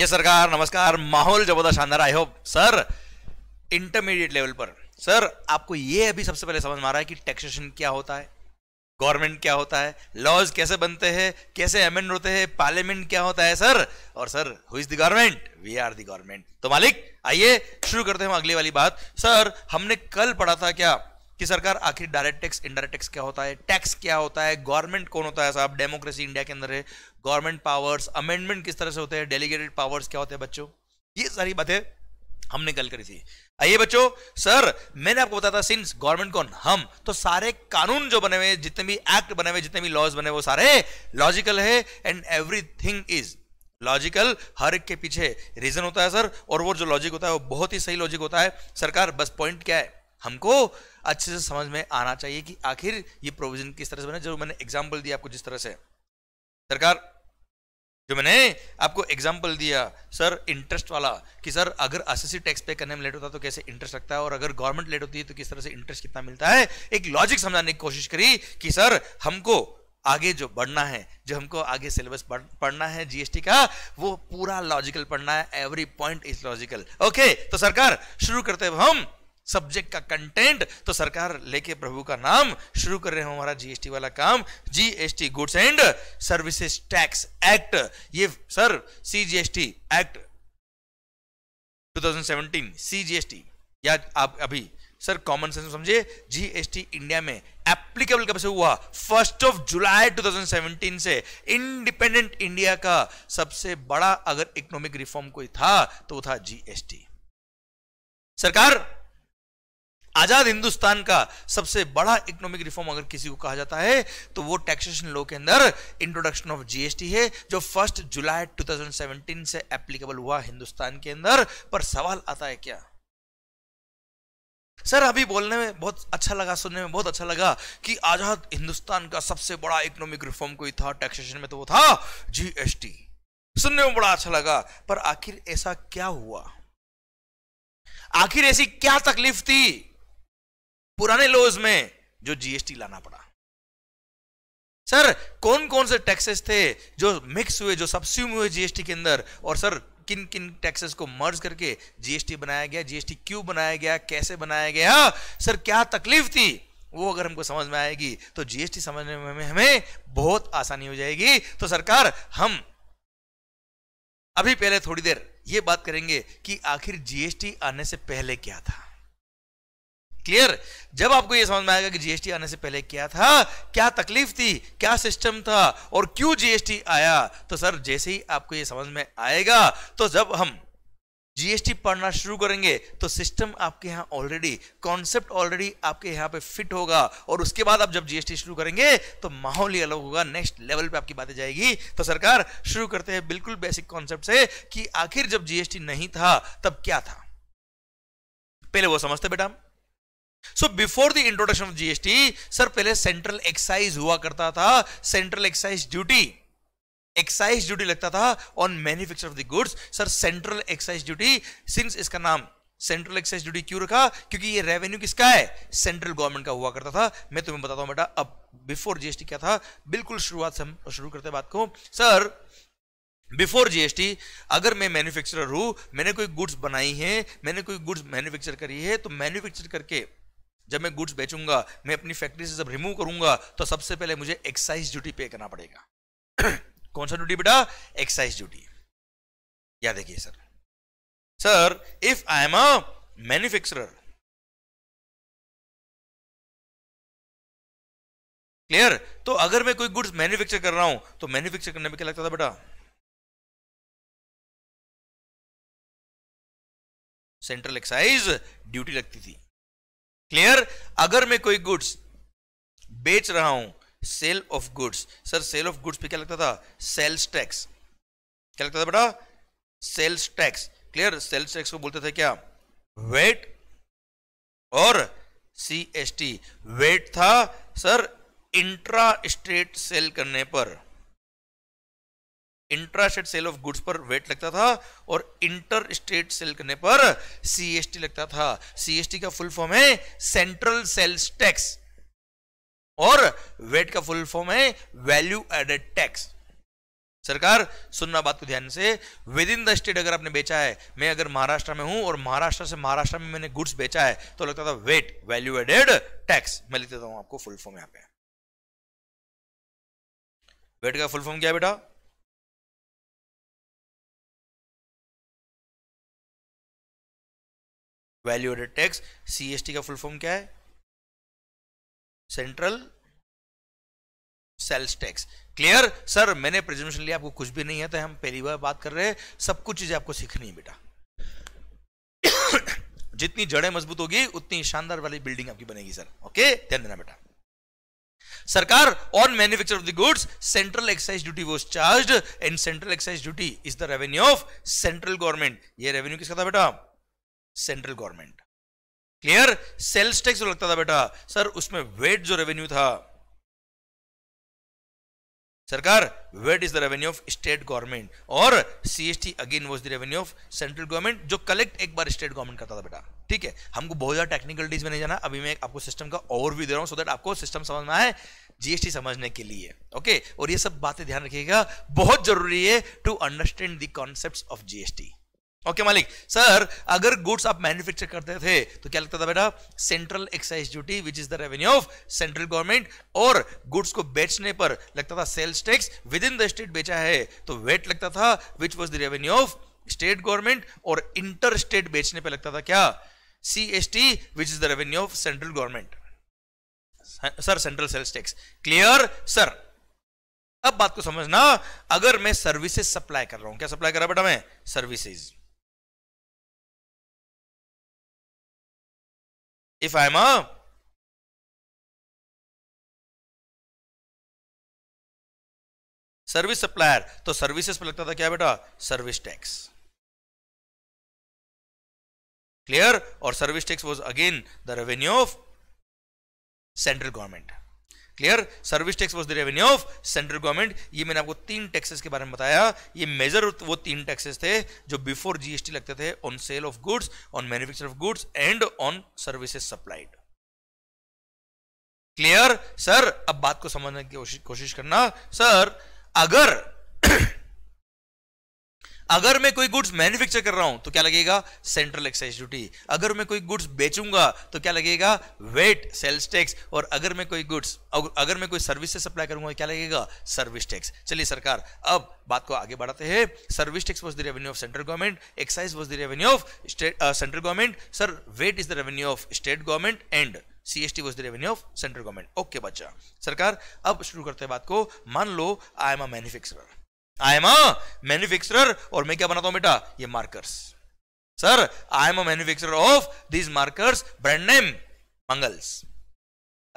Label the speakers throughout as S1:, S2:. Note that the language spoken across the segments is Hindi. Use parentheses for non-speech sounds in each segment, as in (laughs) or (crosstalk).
S1: ये सरकार नमस्कार माहौल जबरदस्त शानदार I hope sir intermediate level पर सर आपको ये अभी सबसे पहले समझ में आ रहा है कि टैक्सेशन क्या होता है गवर्नमेंट क्या होता है लॉज कैसे बनते हैं कैसे अमेंड होते हैं पार्लियामेंट क्या होता है सर और sir who is the government we are the government तो मालिक आइए शुरू करते हैं अगली वाली बात सर हमने कल पढ़ा था क्या कि सरकार आखिर डायरेक्ट टैक्स इनडायरेक्ट टैक्स क्या होता है टैक्स क्या होता है गवर्नमेंट कौन होता है साहब डेमोक्रेसी इंडिया के अंदर है गवर्नमेंट पावर्स अमेंडमेंट किस तरह से होते हैं डेलीगेटेड पावर्स क्या होते हैं बच्चों ये सारी बातें हमने कल करी थी आइए बच्चों सर मैंने आपको बताया था सिंस गवर्नमेंट कौन हम तो सारे कानून जो बने हुए जितने भी एक्ट बने हुए जितने भी लॉज बने वो सारे लॉजिकल है एंड एवरीथिंग इज लॉजिकल हर एक के पीछे रीजन होता है सर और वो जो लॉजिक होता है वो बहुत ही सही लॉजिक होता है सरकार बस पॉइंट क्या है हमको अच्छे से समझ में आना चाहिए कि आखिर ये प्रोविजन किस तरह से बने जो मैंने एग्जाम्पल दिया आपको जिस तरह से सरकार जो मैंने आपको एग्जाम्पल दिया सर इंटरेस्ट वाला कि सर अगर असेसी टैक्स पे करने में लेट होता तो कैसे इंटरेस्ट लगता है और अगर गवर्नमेंट लेट होती है तो किस तरह से इंटरेस्ट कितना मिलता है एक लॉजिक समझाने की कोशिश करी कि सर हमको आगे जो बढ़ना है जो हमको आगे सिलेबस पढ़ना है जीएसटी का वो पूरा लॉजिकल पढ़ना है every point is logical okay तो सरकार शुरू करते हैं हम सब्जेक्ट का कंटेंट तो सरकार लेके प्रभु का नाम शुरू कर रहे हो हमारा जीएसटी वाला काम GST goods and services tax act ये सर सीजीएसटी एक्ट 2017 सीजीएसटी या आप अभी सर कॉमन सेंस समझे जीएसटी इंडिया में एप्लीकेबल कब से हुआ फर्स्ट ऑफ जुलाई 2017 से इंडिपेंडेंट इंडिया का सबसे बड़ा अगर इकोनॉमिक रिफॉर्म कोई था तो वो था जीएसटी सरकार आजाद हिंदुस्तान का सबसे बड़ा इकोनॉमिक रिफॉर्म अगर किसी को कहा जाता है तो वो टैक्सेशन लॉ के अंदर इंट्रोडक्शन ऑफ जीएसटी है जो फर्स्ट जुलाई 2017 से एप्लीकेबल हुआ हिंदुस्तान के अंदर पर सवाल आता है क्या सर अभी बोलने में बहुत अच्छा लगा सुनने में बहुत अच्छा लगा कि आजाद हिंदुस्तान का सबसे बड़ा इकोनॉमिक रिफॉर्म कोई था टैक्सेशन में तो वो था जीएसटी सुनने में बड़ा अच्छा लगा पर आखिर ऐसा क्या हुआ आखिर ऐसी क्या तकलीफ थी पुराने लॉज में जो जीएसटी लाना पड़ा सर कौन कौन से टैक्सेस थे जो मिक्स हुए जो सब्स्यूम हुए जीएसटी के अंदर और सर किन किन टैक्सेस को मर्ज करके जीएसटी बनाया गया जीएसटी क्यों बनाया गया कैसे बनाया गया हाँ, सर क्या तकलीफ थी वो अगर हमको समझ में आएगी तो जीएसटी समझने में हमें बहुत आसानी हो जाएगी तो सरकार हम अभी पहले थोड़ी देर ये बात करेंगे कि आखिर जीएसटी आने से पहले क्या था क्लियर जब आपको यह समझ में आएगा कि जीएसटी आने से पहले क्या था क्या तकलीफ थी क्या सिस्टम था और क्यों जीएसटी आया तो सर जैसे ही आपको यह समझ में आएगा तो जब हम जीएसटी पढ़ना शुरू करेंगे तो सिस्टम आपके यहां ऑलरेडी कॉन्सेप्ट ऑलरेडी आपके यहां पे फिट होगा और उसके बाद आप जब जीएसटी शुरू करेंगे तो माहौल ही अलग होगा नेक्स्ट लेवल पे आपकी बातें जाएगी तो सरकार शुरू करते हैं बिल्कुल बेसिक कॉन्सेप्ट से कि आखिर जब जीएसटी नहीं था तब क्या था पहले वो समझते बेटा so before the introduction of GST sir पहले सेंट्रल एक्साइज हुआ करता था central excise duty excise duty लगता था on manufacture of the goods sir central excise duty since इसका नाम सेंट्रल एक्साइज ड्यूटी क्यों रखा क्योंकि ये रेवेन्यू किसका है सेंट्रल गवर्नमेंट का हुआ करता था मैं तुम्हें बताता हूं बेटा अब बिफोर जीएसटी क्या था बिल्कुल शुरुआत से हम शुरू करते बात को सर बिफोर जीएसटी अगर मैं मैन्युफैक्चरर हूं मैंने कोई गुड्स बनाई है मैंने कोई गुड्स मैन्युफैक्चर करी है तो मैन्युफैक्चर करके जब मैं गुड्स बेचूंगा मैं अपनी फैक्ट्री से जब रिमूव करूंगा तो सबसे पहले मुझे एक्साइज ड्यूटी पे करना पड़ेगा (clears throat) कौन सा ड्यूटी बेटा
S2: एक्साइज ड्यूटी याद देखिए sir sir if I am a manufacturer clear तो अगर मैं कोई गुड्स मैन्युफैक्चर कर रहा हूं तो मैन्युफैक्चर करने में क्या लगता था बेटा सेंट्रल एक्साइज ड्यूटी लगती थी क्लियर अगर मैं कोई गुड्स
S1: बेच रहा हूं sale of goods sir sale of goods पे क्या लगता था सेल्स टैक्स क्या लगता था बेटा sales tax clear sales tax को बोलते थे क्या वेट और सी एस टी वेट था सर इंट्रा स्टेट सेल करने पर इंट्रास्टेट सेल ऑफ गुड्स पर वेट लगता था और इंटर स्टेट सेल करने पर सीएसटी लगता था सीएसटी का फुल फॉर्म है सेंट्रल सेल्स टैक्स और वेट का फुल फॉर्म है वैल्यू एडेड टैक्स सरकार सुनना बात को ध्यान से विद इन द स्टेट अगर आपने बेचा है मैं अगर महाराष्ट्र में हूं और महाराष्ट्र से महाराष्ट्र में मैंने गुड्स बेचा है तो लगता था वेट वैल्यू एडेड टैक्स मैं लिख देता हूं आपको फुल फॉर्म यहां पे
S2: वेट का फुल फॉर्म क्या बेटा वैल्यू एडेड टैक्स टी का फुल फॉर्म क्या है central
S1: sales tax clear sir मैंने प्रेजेंटेशन लिया आपको कुछ भी नहीं है तो हम पहली बार बात कर रहे हैं सब कुछ चीजें आपको सीखनी है बेटा (coughs) जितनी जड़ें मजबूत होगी उतनी शानदार वाली बिल्डिंग आपकी बनेगी सर ओके ध्यान देना बेटा सरकार on manufacture of the goods central excise duty was charge and central excise duty is the revenue of central government ये रेवेन्यू किसका था बेटा central government clear sales tax जो लगता था बेटा सर उसमें वेट जो रेवेन्यू था सरकार VAT is the revenue of state government और CST again was the revenue of central government जो कलेक्ट एक बार स्टेट गवर्नमेंट करता था बेटा ठीक है हमको बहुत ज्यादा टेक्निकलिटीज में नहीं जाना अभी मैं आपको सिस्टम का ओवरव्यू दे रहा हूं सो so दैट आपको सिस्टम समझना है जीएसटी समझने के लिए ओके okay? और ये सब बातें ध्यान रखिएगा बहुत जरूरी है to understand the concept of GST okay मालिक सर अगर गुड्स आप मैन्युफैक्चर करते थे तो क्या लगता था बेटा central excise duty which is the revenue of central government और गुड्स को बेचने पर लगता था sales tax within the state बेचा है तो वेट लगता था which was the revenue of state government और इंटर स्टेट बेचने पर लगता था क्या C S T which is the revenue of central government sir central sales tax clear sir अब बात को समझना अगर मैं सर्विसेज सप्लाई
S2: कर रहा हूं क्या सप्लाई कर रहा बेटा मैं services if I'm a service supplier तो सर्विसेज पे लगता था क्या बेटा सर्विस टैक्स क्लियर
S1: और service tax was again the revenue of central government clear service tax was the revenue of central government ये मैंने आपको तीन टैक्सेस के बारे में बताया ये मेजर वो तीन टैक्सेस थे जो बिफोर जीएसटी लगते थे on sale of goods on manufacture of goods and on services supplied clear sir अब बात को समझने की कोशिश करना सर अगर अगर मैं कोई गुड्स मैन्युफैक्चर कर रहा हूं तो क्या लगेगा सेंट्रल एक्साइज ड्यूटी अगर मैं कोई गुड्स बेचूंगा तो क्या लगेगा वेट सेल्स टैक्स और अगर मैं कोई गुड्स अगर मैं कोई सर्विस से सप्लाई करूंगा क्या लगेगा सर्विस टैक्स चलिए सरकार अब बात को आगे बढ़ाते हैं service tax was the revenue of central government excise was the revenue of central government sir VAT is the revenue of state government and CST was the revenue of central government okay बच्चा सरकार अब शुरू करते हैं बात को मान लो I am a manufacturer I am a manufacturer और मैं क्या बनाता हूं बेटा ये markers sir I am a manufacturer of these markers brand name Mangals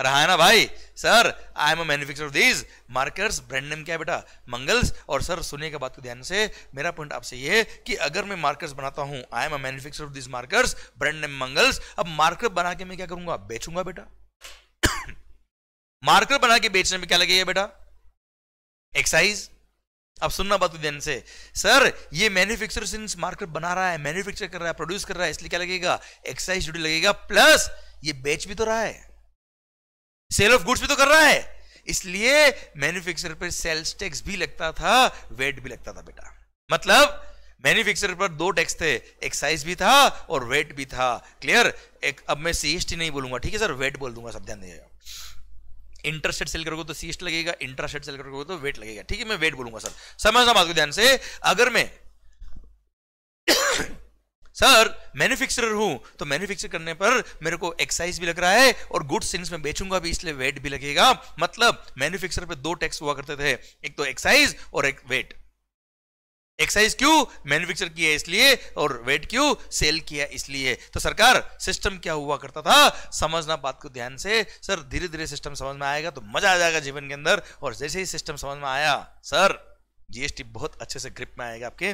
S1: रहा है ना भाई sir I am a of these markers brand name क्या है बेटा मंगल्स और सर के बात को ध्यान से मेरा पॉइंट आपसे ये है कि अगर मैं मार्कर्स बनाता हूं I am a of these markers brand name Mangals अब मार्कर बना के मैं क्या करूंगा बेचूंगा बेटा मार्कर (coughs) बना के बेचने में क्या लगेगा बेटा एक्साइज अब सुनना बात ध्यान से सर ये मैन्युफैक्चर सिंस मार्केट बना रहा है मैन्युफैक्चर कर रहा है प्रोड्यूस कर रहा है इसलिए क्या लगेगा एक्साइज ड्यूटी लगेगा प्लस ये बेच भी तो रहा है सेल ऑफ गुड्स भी तो कर रहा है इसलिए मैन्युफैक्चर पर सेल्स टैक्स भी लगता था वेट भी लगता था बेटा मतलब मैन्युफैक्चर पर दो टैक्स थे एक्साइज भी था और वेट भी था क्लियर एक, अब मैं सीएसटी नहीं बोलूंगा ठीक है सर वेट बोल दूंगा सब ध्यान दीजिएगा इंटरेस्टेड सेल करोगे तो सीस्ट लगेगा इंटरेस्टेड सेल करोगे तो वेट लगेगा ठीक है मैं वेट बोलूंगा सर समझना बात को ध्यान से अगर मैं सर मैन्युफैक्चरर हूं तो मैन्युफैक्चर करने पर मेरे को एक्साइज भी लग रहा है और गुड सेंस में बेचूंगा भी इसलिए वेट भी लगेगा मतलब मैन्युफैक्चरर पे दो टैक्स हुआ करते थे एक तो एक्साइज और एक वेट एक्साइज क्यों मैन्युफैक्चर किया इसलिए और वेट क्यों सेल किया इसलिए तो सरकार सिस्टम क्या हुआ करता था समझना बात को ध्यान से सर धीरे धीरे सिस्टम समझ में आएगा तो मजा आ जाएगा जीवन के अंदर और जैसे ही सिस्टम समझ में आया सर जीएसटी बहुत अच्छे से ग्रिप में आएगा आपके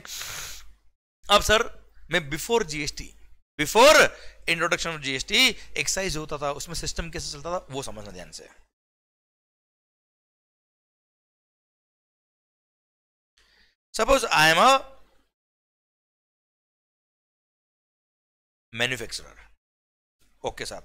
S1: अब सर मैं before GST before
S2: introduction of GST excise होता था उसमें सिस्टम कैसे चलता था वो समझना ध्यान से Suppose I am a manufacturer. Okay, sir.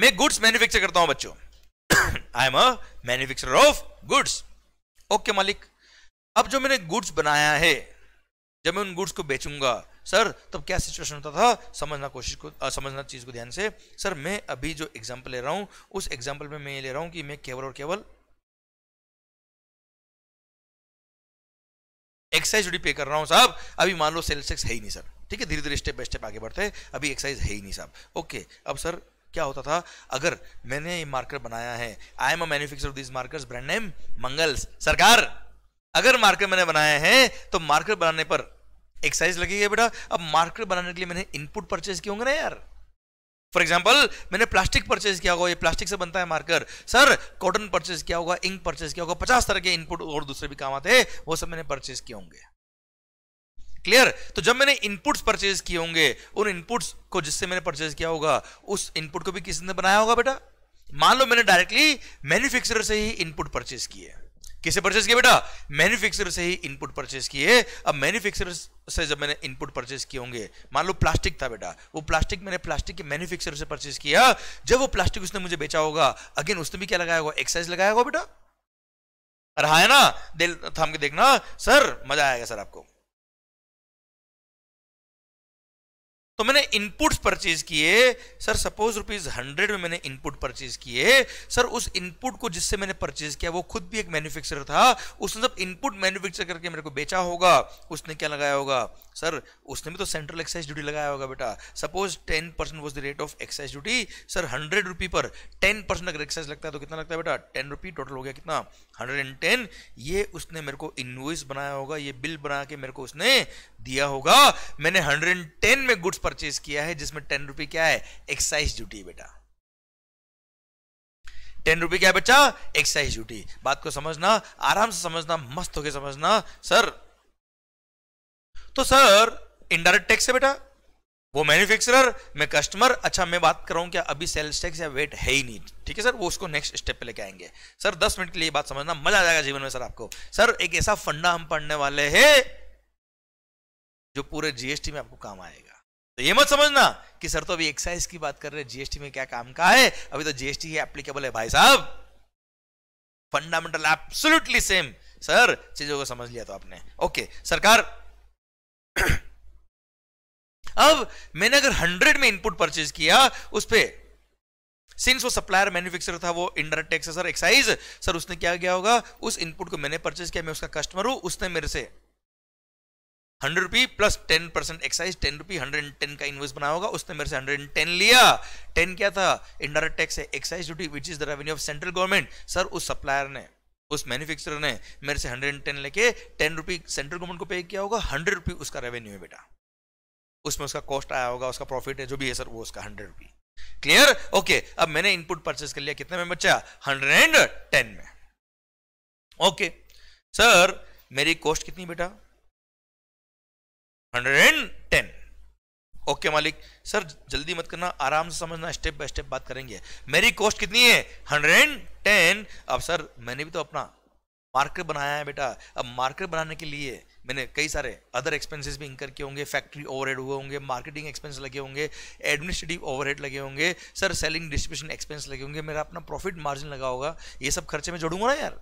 S2: मैं गुड्स मैन्युफैक्चर करता हूं बच्चों I
S1: am a manufacturer of goods okay मालिक अब जो मैंने गुड्स बनाया है जब मैं उन गुड्स को बेचूंगा सर तब क्या सिचुएशन होता था समझना कोशिश को आ, समझना चीज़ को ध्यान से सर मैं अभी जो एग्जाम्पल ले रहा हूँ उस एग्जाम्पल में मैं ये ले रहा हूँ कि मैं केवल और केवल एक्साइज ड्यूटी पे कर रहा हूँ साहब अभी मान लो सेल्स टैक्स है ही नहीं सर ठीक है धीरे धीरे स्टेप बाय स्टेप आगे बढ़ते हैं अभी एक्साइज है ही नहीं साहब ओके अब सर क्या होता था अगर मैंने ये मार्कर बनाया है I am a manufacture of this markers brand name Mangals सरकार अगर मार्कर मैंने बनाया है तो मार्कर बनाने पर एक्सरसाइज लगेगी बेटा अब मार्केट बनाने के लिए मैंने इनपुट परचेज किए होंगे ना यार फॉर एग्जाम्पल मैंने प्लास्टिक परचेज किया होगा ये प्लास्टिक से बनता है मार्कर सर कॉटन परचेज किया होगा इंक परचेज किया होगा पचास तरह के इनपुट और दूसरे भी काम आते हैं वो सब मैंने परचेज किए होंगे क्लियर तो जब मैंने इनपुट्स परचेज किए होंगे उन इनपुट्स को जिससे मैंने परचेज किया होगा उस इनपुट को भी किसी ने बनाया होगा बेटा मान लो मैंने डायरेक्टली मैन्युफैक्चरर से ही इनपुट परचेज किए किसे परचेस किया बेटा मैन्युफैक्चरर से ही इनपुट परचेस किए अब मैन्युफैक्चरर से जब मैंने इनपुट परचेस किए होंगे मान लो प्लास्टिक था बेटा वो प्लास्टिक मैंने प्लास्टिक के मैन्युफैक्चरर से परचेस किया जब वो प्लास्टिक उसने मुझे बेचा होगा अगेन उसने भी क्या लगाया होगा
S2: एक्साइज लगाया होगा बेटा रहा है ना दिल थाम के देखना सर मजा आएगा सर आपको तो मैंने इनपुट्स परचेज
S1: किए सर सपोज रुपीज हंड्रेड में मैंने इनपुट परचेज किए सर उस इनपुट को जिससे मैंने परचेज किया वो खुद भी एक मैन्युफैक्चरर था उसने सब इनपुट मैन्युफैक्चर करके मेरे को बेचा होगा उसने क्या लगाया होगा सर उसने भी तो सेंट्रल एक्साइज ड्यूटी लगाया होगा बेटा suppose ten percent was the rate of excise duty sir hundred rupee पर टेन परसेंट अगर एक्साइज लगता है तो कितना लगता है बेटा टेन रुपी टोटल हो गया कितना हंड्रेड एंड टेन ये उसने मेरे को इन्वॉइस बनाया होगा ये बिल बना के मेरे को उसने दिया होगा मैंने हंड्रेड एंड टेन में गुड्स परचेज किया है जिसमें टेन रुपी क्या है एक्साइज ड्यूटी बेटा टेन रुपी क्या है बच्चा एक्साइज ड्यूटी बात को समझना आराम से समझना मस्त होके समझना सर तो सर इनडायरेक्ट टैक्स है बेटा वो मैन्युफैक्चरर मैं कस्टमर अच्छा मैं बात कर रहा हूँ क्या अभी सेल्स टैक्स या वेट है ही नहीं ठीक है सर वो उसको नेक्स्ट स्टेप पे लेके आएंगे सर दस मिनट के लिए बात समझना मजा आ जाएगा जीवन में सर आपको सर एक ऐसा फंडा हम पढ़ने वाले हैं जो पूरे जीएसटी में आपको काम आएगा तो ये मत समझना कि सर तो अभी एक्साइज की बात कर रहे हैं जीएसटी में क्या काम का है अभी तो जीएसटी ही एप्लीकेबल है भाई साहब फंडामेंटल एब्सोल्युटली सेम सर चीजों को समझ लिया तो आपने ओके सरकार अब मैंने अगर हंड्रेड में इनपुट परचेज किया उस पर सिंस वो सप्लायर मैन्युफैक्चरर था वो indirect tax sir excise sir उसने क्या किया होगा उस इनपुट को मैंने परचेज किया मैं उसका कस्टमर हूं उसने मेरे से hundred rupee plus ten percent excise ten rupee hundred and ten का इन्वेस्ट बना होगा उसने मेरे से हंड्रेड एंड टेन लिया टेन क्या था इंडायरेक्ट टैक्स है excise duty which is the revenue of central government sir उस सप्लायर ने उस मैन्युफैक्चरर ने मेरे से हंड्रेड एंड टेन लेके टेन रुपी सेंट्रल गवर्नमेंट को पे किया होगा हंड्रेड रुपी उसका रेवेन्यू है बेटा उसमें उसका कॉस्ट आया होगा उसका प्रॉफिट है जो भी है सर वो उसका हंड्रेड रुपी क्लियर ओके अब मैंने इनपुट परचेस कर लिया कितने में बचा हंड्रेड एंड टेन में ओके सर मेरी कॉस्ट कितनी बेटा हंड्रेड एंड टेन ओके मालिक सर जल्दी मत करना आराम से समझना स्टेप बाय स्टेप बात करेंगे मेरी कॉस्ट कितनी है हंड्रेड एंड टेन अब सर मैंने भी तो अपना मार्कर बनाया है बेटा अब मार्कर बनाने के लिए मैंने कई सारे अदर एक्सपेंसेस भी इंकर किए होंगे फैक्ट्री ओवरहेड हुए होंगे मार्केटिंग एक्सपेंस लगे होंगे एडमिनिस्ट्रेटिव ओवरहेड लगे होंगे सर सेलिंग डिस्ट्रीब्यूशन एक्सपेंस लगे होंगे मेरा अपना प्रॉफिट मार्जिन लगा होगा ये सब खर्चे में जोड़ूंगा ना यार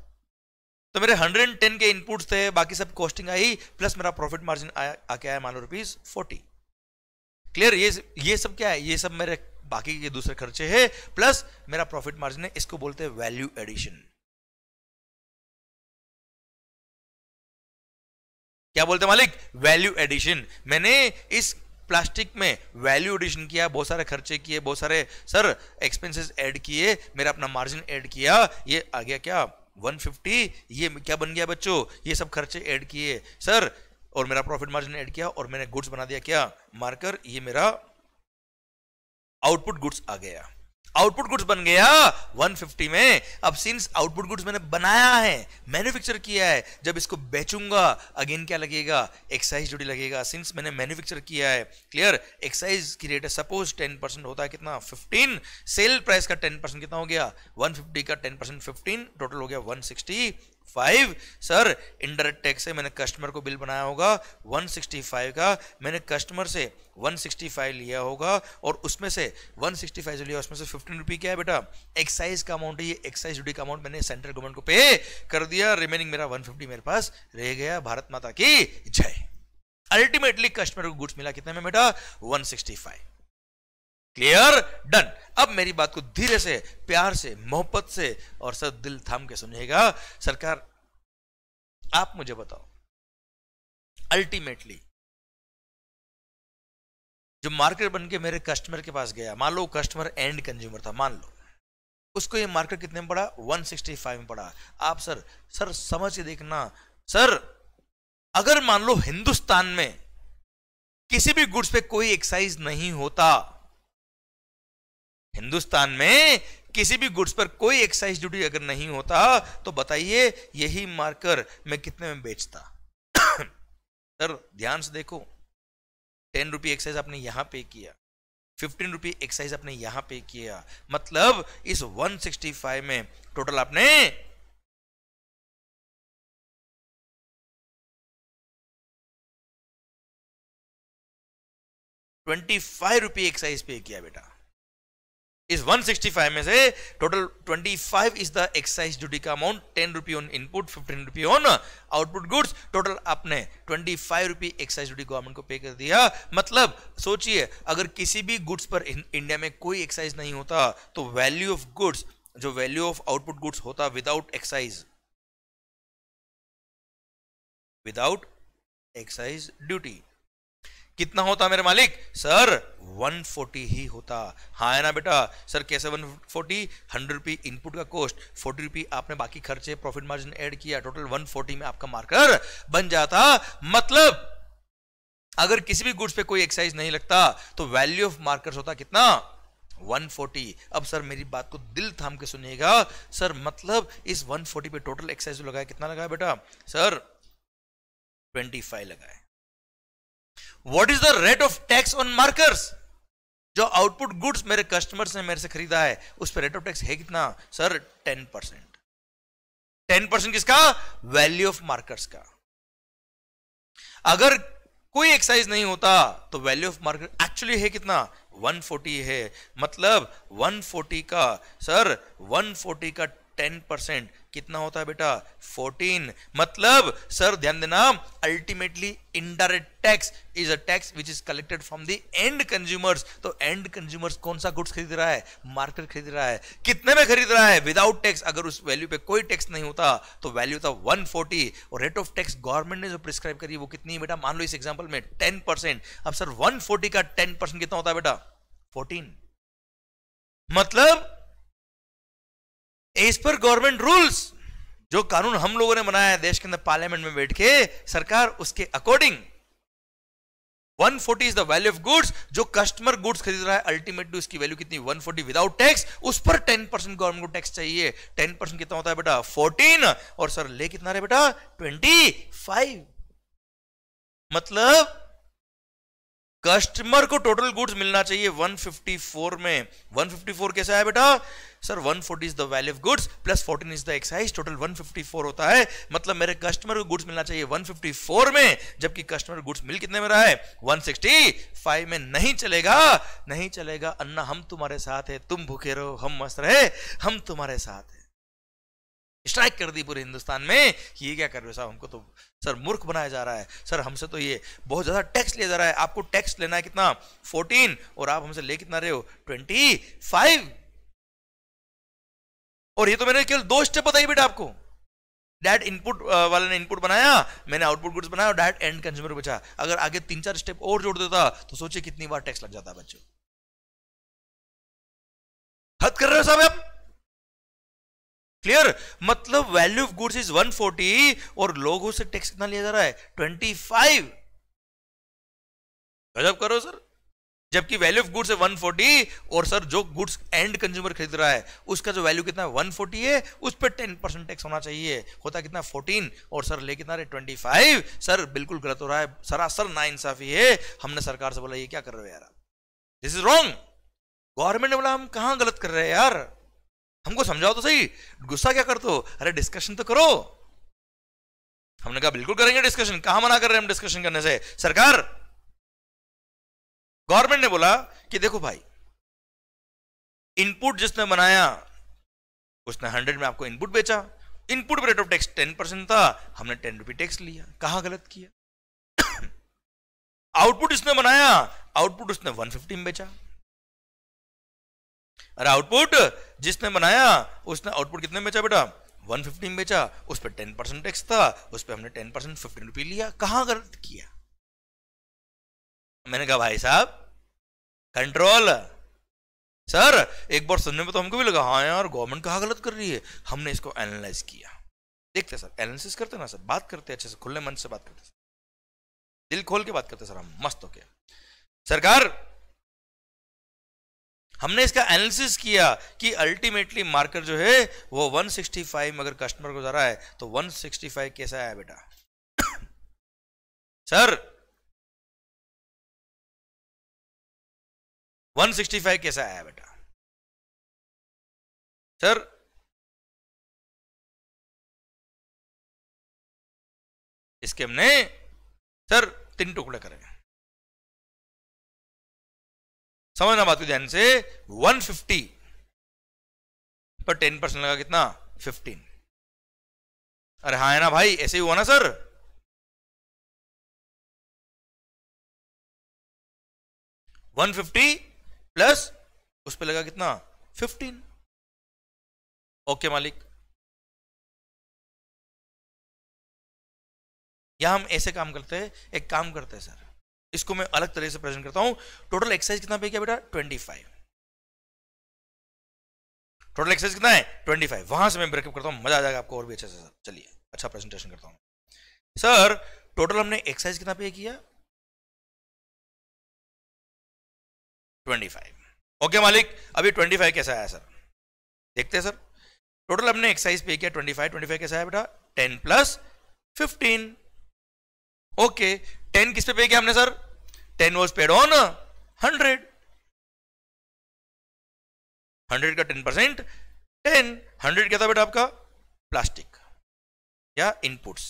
S1: तो मेरे 110 के इनपुट्स थे बाकी सब कॉस्टिंग आई प्लस मेरा प्रॉफिट मार्जिन आया आके आया मान लो रुपीज फोर्टी क्लियर ये ये सब क्या है ये सब मेरे बाकी के दूसरे खर्चे हैं प्लस मेरा प्रॉफिट मार्जिन है इसको बोलते हैं वैल्यू एडिशन
S2: क्या बोलते मालिक वैल्यू एडिशन मैंने इस प्लास्टिक में वैल्यू एडिशन किया बहुत
S1: सारे खर्चे किए बहुत सारे सर एक्सपेंसेस ऐड किए मेरा अपना मार्जिन ऐड किया ये आ गया क्या 150 ये क्या बन गया बच्चों ये सब खर्चे ऐड किए सर और मेरा प्रॉफिट मार्जिन ऐड किया और मैंने गुड्स बना दिया क्या मार्कर ये मेरा आउटपुट गुड्स आ गया आउटपुट गुड्स बन गया 150 में अब सिंस आउटपुट गुड्स मैंने बनाया है मैन्युफैक्चर किया है जब इसको बेचूंगा अगेन क्या लगेगा एक्साइज ड्यूटी लगेगा सिंस मैंने मैन्युफैक्चर किया है क्लियर एक्साइज की रेट है सपोज 10 परसेंट होता है कितना 15 सेल प्राइस का 10 परसेंट कितना हो गया 150 का 10 परसेंट फिफ्टीन टोटल हो गया one five sir indirect tax है मैंने कस्टमर को बिल बनाया होगा 165 का मैंने कस्टमर से 165 लिया होगा और उसमें से 165 जो लिया उसमें से फिफ्टीन रुपी क्या है बेटा एक्साइज का अमाउंट है ये एक्साइज ड्यूटी का अमाउंट मैंने सेंट्रल गवर्नमेंट को पे कर दिया रिमेनिंग मेरा 150 मेरे पास रह गया भारत माता की जय अल्टीमेटली कस्टमर को गुड्स मिला कितने में बेटा 165 क्लियर डन अब मेरी बात को धीरे से प्यार से मोहब्बत से और सर दिल
S2: थाम के सुनिएगा सरकार आप मुझे बताओ अल्टीमेटली जो मार्केट बन के मेरे कस्टमर के
S1: पास गया मान लो कस्टमर एंड कंज्यूमर था मान लो उसको ये मार्केट कितने में पड़ा 165 में पड़ा आप सर सर समझ के देखना सर अगर मान लो हिंदुस्तान में किसी भी गुड्स पे कोई एक्साइज नहीं होता हिंदुस्तान में किसी भी गुड्स पर कोई एक्साइज ड्यूटी अगर नहीं होता तो बताइए यही मार्कर मैं कितने में बेचता (coughs) सर ध्यान से देखो टेन रुपी एक्साइज आपने यहां पे किया फिफ्टीन
S2: रुपी एक्साइज आपने यहां पे किया मतलब इस 165 में टोटल आपने ट्वेंटी फाइव रुपी एक्साइज पे किया बेटा इस 165 में से total 25 is the excise
S1: duty का amount 10 rupee on input 15 rupee on output goods total आपने 25 रुपी एक्साइज ड्यूटी गवर्नमेंट को पे कर दिया मतलब सोचिए अगर किसी भी गुड्स पर इंडिया में कोई एक्साइज नहीं होता तो वैल्यू ऑफ गुड्स जो वैल्यू ऑफ आउटपुट गुड्स होता without excise without excise duty कितना होता मेरे मालिक सर 140 ही होता हाँ है ना बेटा सर कैसे 140 फोर्टी हंड्रेड रुपी इनपुट का कॉस्ट फोर्टी रुपी आपने बाकी खर्चे प्रॉफिट मार्जिन ऐड किया टोटल 140 में आपका मार्कर बन जाता मतलब अगर किसी भी गुड्स पे कोई एक्साइज नहीं लगता तो वैल्यू ऑफ मार्कर्स होता कितना 140 अब सर मेरी बात को दिल थाम के सुनिएगा सर मतलब इस 140 पे टोटल एक्साइज लगाया कितना लगाया बेटा सर 25 लगाए what is the rate of tax on markers जो आउटपुट गुड्स मेरे कस्टमर्स ने मेरे से खरीदा है उस पर रेट ऑफ टैक्स है कितना sir ten percent ten percent किसका वैल्यू ऑफ मार्कर्स का अगर कोई एक्साइज नहीं होता तो वैल्यू ऑफ मार्कर एक्चुअली है कितना 140 है मतलब 140 का सर 140 का 10 परसेंट कितना होता है बेटा 14 मतलब सर ध्यान देना ultimately indirect tax is a tax which is collected from the end consumers तो एंड कंज्यूमर्स कौन सा गुड्स खरीद रहा है मार्केट खरीद रहा है कितने में खरीद रहा है विदाउट टैक्स अगर उस वैल्यू पे कोई टैक्स नहीं होता तो वैल्यू था 140 और रेट ऑफ टैक्स गवर्नमेंट ने जो प्रिस्क्राइब करी वो कितनी है बेटा मान लो इस एग्जाम्पल में परसेंट अब सर फोर्टी का परसेंट कितना होता है बेटा फोर्टीन मतलब एज पर गवर्नमेंट रूल्स जो कानून हम लोगों ने बनाया है देश के अंदर पार्लियामेंट में बैठ के सरकार उसके according 140 is the value of goods जो कस्टमर गुड्स खरीद रहा है अल्टीमेटली उसकी वैल्यू कितनी 140 विदाउट टैक्स उस पर 10 परसेंट गवर्नमेंट को टैक्स चाहिए 10 परसेंट कितना होता है बेटा 14 और सर ले कितना रहे बेटा 25 मतलब कस्टमर को टोटल गुड्स मिलना चाहिए 154 में 154 कैसा है बेटा sir 140 is the value of goods plus 14 is the excise total 154 होता है मतलब मेरे कस्टमर को गुड्स मिलना चाहिए 154 में जबकि कस्टमर गुड्स मिल कितने में रहा है 165 में नहीं चलेगा नहीं चलेगा अन्ना हम तुम्हारे साथ है तुम भूखे रहो हम मस्त रहे हम तुम्हारे साथ है स्ट्राइक कर दी पूरे हिंदुस्तान में ये क्या कर रहे हो साहब हमको तो सर मूर्ख बनाया जा रहा है सर हमसे तो ये बहुत ज़्यादा टैक्स लिया जा रहा है आपको टैक्स लेना है कितना फोर्टीन और आप हमसे ले कितना रहे हो ट्वेंटी फाइव और ये तो मैंने केवल दो स्टेप बताई बेटा आपको डायरेक्ट इनपुट वाले ने इनपुट बनाया मैंने आउटपुट गुड्स बनाया और डायरेक्ट एंड
S2: कंज्यूमर बचा अगर आगे तीन चार स्टेप और जोड़ देता तो सोचिए कितनी बार टैक्स लग जाता बच्चों हद कर रहे हो साहब आप क्लियर
S1: मतलब वैल्यू ऑफ गुड्स इज 140 और लोगों से टैक्स कितना लिया जा रहा है 25 गजब करो सर जबकि वैल्यू ऑफ गुड्स है 140 और सर जो गुड्स एंड कंज्यूमर खरीद रहा है उसका जो वैल्यू कितना है 140 है उस पर 10 परसेंट टैक्स होना चाहिए होता कितना 14 और सर ले कितना ट्वेंटी फाइव सर बिल्कुल गलत हो रहा है सरासर इंसाफी है हमने सरकार से बोला ये क्या कर रहे हो यार दिस इज रॉन्ग गवर्नमेंट ने बोला हम कहा गलत कर रहे हैं यार हमको समझाओ तो सही गुस्सा क्या करते हो अरे डिस्कशन तो करो हमने कहा बिल्कुल करेंगे डिस्कशन कहा मना कर रहे हैं हम डिस्कशन करने से सरकार गवर्नमेंट ने बोला कि देखो भाई इनपुट जिसने बनाया उसने हंड्रेड में आपको इनपुट बेचा input rate of tax ten percent था हमने टेन रुपी टैक्स लिया कहा गलत किया आउटपुट (coughs) इसने बनाया आउटपुट उसने वन फिफ्टी में बेचा अरे आउटपुट जिसने बनाया उसने आउटपुट कितने बेचा बेटा 115 बेचा उस पर टेन परसेंट टैक्स था उस पर हमने टेन परसेंट फिफ्टीन रुपी लिया कहां गलत किया मैंने कहा भाई साहब कंट्रोल सर एक बार सुनने में तो हमको भी लगा हाँ यार गवर्नमेंट कहा गलत कर रही है हमने इसको एनालाइज किया देखते सर एनालिसिस करते ना सर बात करते अच्छे से खुले मन से बात करते सर दिल खोल के बात करते सर हम मस्त हो गया सरकार हमने इसका एनालिसिस किया कि अल्टीमेटली मार्कर जो है वो 165
S2: अगर कस्टमर को जा रहा है तो 165 कैसा आया बेटा सर (coughs) 165 कैसा आया बेटा सर इसके हमने सर तीन टुकड़े करेंगे समझना बात को ध्यान से 150 पर 10 परसेंट लगा कितना 15 अरे हाँ है ना भाई ऐसे ही हुआ ना सर वन फिफ्टी प्लस उस पर लगा कितना फिफ्टीन ओके मालिक या हम ऐसे काम करते हैं
S1: एक काम करते हैं सर इसको मैं अलग तरह से प्रेजेंट करता हूं टोटल एक्सरसाइज कितना पे किया बेटा ट्वेंटी फाइव टोटल एक्सरसाइज कितना है ट्वेंटी फाइव वहां से मैं ब्रेकअप करता हूं मजा
S2: आ जाएगा आपको और भी अच्छे से सर चलिए अच्छा प्रेजेंटेशन करता हूं सर टोटल हमने एक्सरसाइज कितना पे किया ट्वेंटी फाइव ओके मालिक अभी ट्वेंटी फाइव कैसा आया सर देखते हैं सर टोटल हमने एक्सरसाइज पे किया
S1: ट्वेंटी फाइव ट्वेंटी फाइव कैसा आया बेटा ten plus fifteen okay ten किस पे पे किया हमने sir ten was paid on hundred
S2: hundred का टेन परसेंट टेन हंड्रेड क्या था बेटा आपका प्लास्टिक या इनपुट्स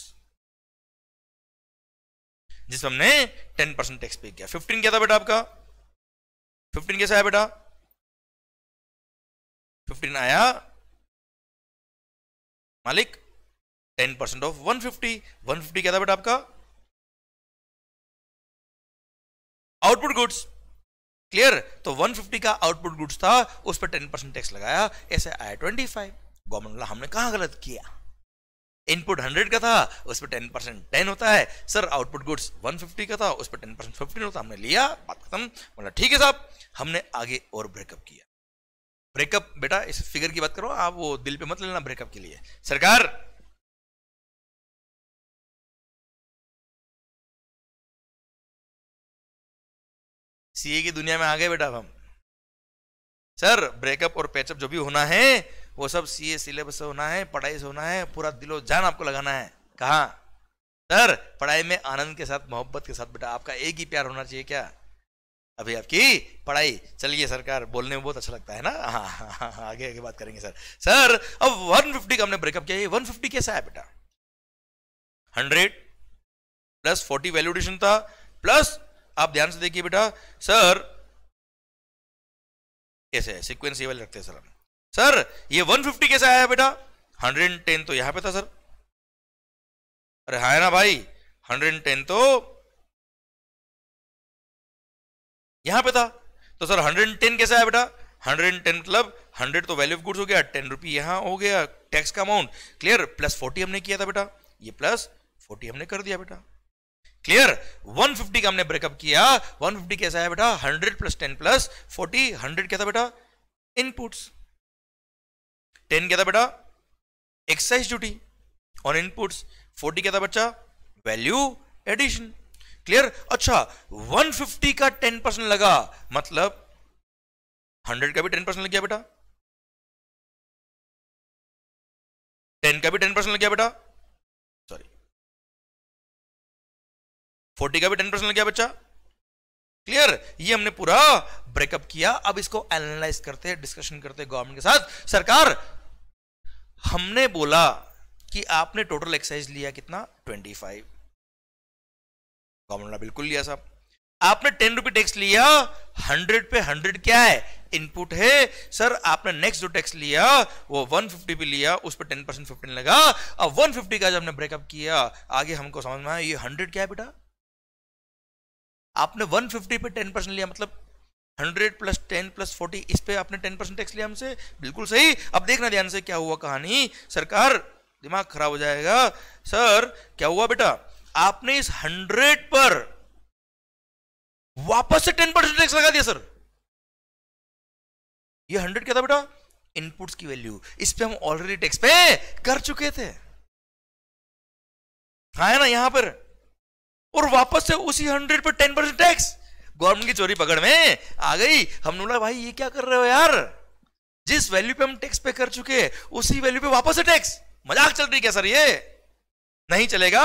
S2: जिस हमने टेन परसेंट टैक्स पे किया फिफ्टीन क्या था बेटा आपका फिफ्टीन कैसा है बेटा फिफ्टीन आया मालिक ten percent of one fifty one fifty क्या था बेटा आपका आउटपुट गुड्स क्लियर तो 150 का
S1: आउटपुट गुड्स था उस पर 10 परसेंट टैक्स लगाया ऐसे आया 25 गवर्नमेंट बोला हमने कहा गलत किया इनपुट 100 का था उस पर टेन परसेंट टेन होता है सर आउटपुट गुड्स 150 का था उस पर टेन परसेंट फिफ्टीन होता हमने लिया बात खत्म बोला ठीक है साहब हमने आगे और
S2: ब्रेकअप किया ब्रेकअप बेटा इस फिगर की बात करो आप वो दिल पे मत लेना ब्रेकअप के लिए सरकार सीए की दुनिया में आ गए बेटा अब हम
S1: सर ब्रेकअप और पैचअप जो भी होना है वो सब सीए सिलेबस से होना है पढ़ाई से होना है पूरा दिलो जान आपको लगाना है कहा सर पढ़ाई में आनंद के साथ मोहब्बत के साथ बेटा आपका एक ही प्यार होना चाहिए क्या अभी आपकी पढ़ाई चलिए सरकार बोलने में बहुत अच्छा लगता है ना हाँ हाँ हाँ, हाँ, हाँ आगे आगे बात करेंगे सर सर अब 150 का हमने ब्रेकअप किया ये 150 कैसा है बेटा 100 प्लस 40 वैल्यूडेशन था प्लस आप ध्यान से देखिए बेटा सर कैसे सिक्वेंस ये वाले रखते हैं सर हम सर ये 150 कैसे आया बेटा 110
S2: तो यहां पे था सर अरे हाँ ना भाई 110 तो यहां पे था तो सर 110 कैसे
S1: आया बेटा 110 मतलब 100 तो वैल्यू ऑफ गुड्स हो गया टेन रुपी यहां हो गया टैक्स का अमाउंट क्लियर प्लस 40 हमने किया था बेटा ये प्लस 40 हमने कर दिया बेटा क्लियर 150 का हमने ब्रेकअप किया 150 कैसा है बेटा 100 प्लस 10 प्लस 40 100 क्या था बेटा इनपुट्स 10 क्या था बेटा एक्साइज ड्यूटी ऑन इनपुट्स 40 क्या था बच्चा वैल्यू एडिशन
S2: क्लियर अच्छा 150 का 10 परसेंट लगा मतलब 100 का भी 10 परसेंट लग गया बेटा 10 का भी 10 परसेंट लग गया बेटा
S1: फोर्टी का भी टेन परसेंट लग गया बच्चा क्लियर ये हमने पूरा ब्रेकअप किया अब इसको एनालाइज करते हैं डिस्कशन करते हैं गवर्नमेंट के साथ सरकार हमने बोला कि आपने टोटल एक्सरसाइज लिया कितना ट्वेंटी फाइव गवर्नमेंट ने बिल्कुल लिया साहब आपने टेन रुपी टैक्स लिया हंड्रेड पे हंड्रेड क्या है इनपुट है सर आपने नेक्स्ट जो टैक्स लिया वो 150 पे लिया उस पर टेन परसेंट फिफ्टीन लगा अब 150 का जब हमने ब्रेकअप किया आगे हमको समझ में आया ये 100 क्या है बेटा आपने 150 पे 10 परसेंट लिया मतलब 100 प्लस 10 प्लस 40 इस पे आपने 10 परसेंट टैक्स लिया हमसे बिल्कुल सही अब देखना ध्यान से क्या हुआ कहानी सरकार दिमाग खराब हो जाएगा सर क्या हुआ बेटा आपने इस 100 पर वापस से 10 परसेंट टैक्स लगा दिया सर ये 100 क्या था बेटा इनपुट्स की वैल्यू इस पे हम ऑलरेडी टैक्स पे कर चुके थे हाँ है ना यहां पर और वापस से उसी हंड्रेड पर टेन परसेंट टैक्स गवर्नमेंट की चोरी पकड़ में आ गई हमने बोला भाई ये क्या कर रहे हो यार जिस वैल्यू पे हम टैक्स पे कर चुके उसी वैल्यू पे वापस से टैक्स मजाक चल रही क्या सर ये नहीं चलेगा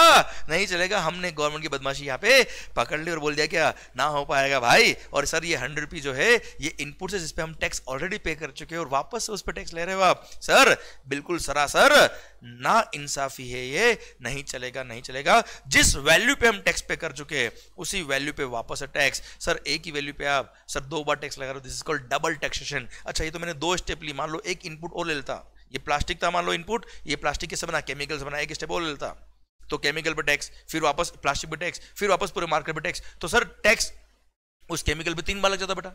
S1: नहीं चलेगा हमने गवर्नमेंट की बदमाशी यहाँ पे पकड़ ली और बोल दिया क्या ना हो पाएगा भाई और सर ये हंड्रेड रुपी जो है ये इनपुट है जिसपे हम टैक्स ऑलरेडी पे कर चुके हैं और वापस से उस पर टैक्स ले रहे हो आप सर बिल्कुल सरासर ना इंसाफी है ये नहीं चलेगा नहीं चलेगा जिस वैल्यू पे हम टैक्स पे कर चुके हैं उसी वैल्यू पे वापस है टैक्स सर एक ही वैल्यू पे आप सर दो बार टैक्स लगा रहे हो this is called double taxation अच्छा ये तो मैंने दो स्टेप ली मान लो एक इनपुट और ले लेता ये प्लास्टिक था मान लो इनपुट ये प्लास्टिक कैसे बना केमिकल से बना एक स्टेप और था तो केमिकल पर टैक्स फिर वापस प्लास्टिक पर टैक्स फिर वापस पूरे मार्केट पर टैक्स तो सर टैक्स उस केमिकल पर तीन बार लग जाता बेटा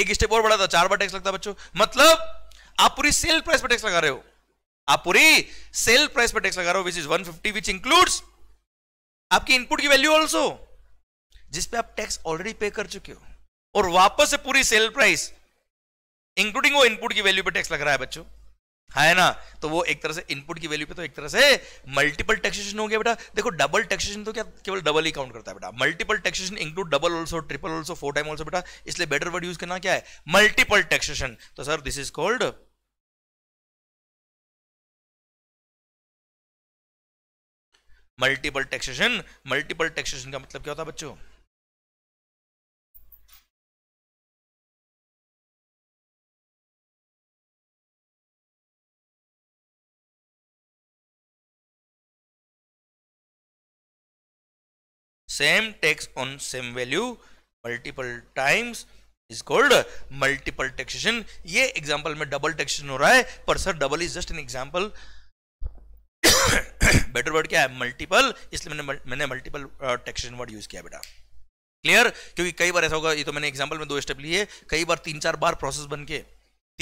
S1: एक स्टेप और बढ़ा था चार बार टैक्स लगता बच्चों मतलब आप पूरी सेल प्राइस पर टैक्स लगा रहे हो आप पूरी सेल प्राइस पर टैक्स लगा रहे हो which is one which includes आपकी इनपुट की वैल्यू ऑल्सो जिसपे आप टैक्स ऑलरेडी पे कर चुके हो और वापस से पूरी सेल प्राइस इंक्लूडिंग वो इनपुट की वैल्यू पे टैक्स लग रहा है बच्चों है ना तो वो एक तरह से इनपुट की वैल्यू पे तो एक तरह से मल्टीपल टैक्सेशन हो गया बेटा देखो डबल टैक्सेशन तो क्या केवल डबल ही काउंट करता है बेटा multiple taxation include double also triple also four time also बेटा इसलिए बेटर वर्ड यूज करना क्या है मल्टीपल
S2: टैक्सेशन तो sir this is called multiple taxation multiple taxation का मतलब क्या होता है बच्चों same tax on same value multiple times is called multiple
S1: taxation ये एग्जांपल में डबल टैक्सेशन हो रहा है पर sir double is just an example better word क्या है मल्टीपल इसलिए मैंने मैंने मल्टीपल टैक्सेशन वर्ड यूज किया बेटा क्लियर क्योंकि कई बार ऐसा होगा ये तो मैंने एग्जांपल में दो स्टेप लिए कई बार तीन चार बार प्रोसेस बन के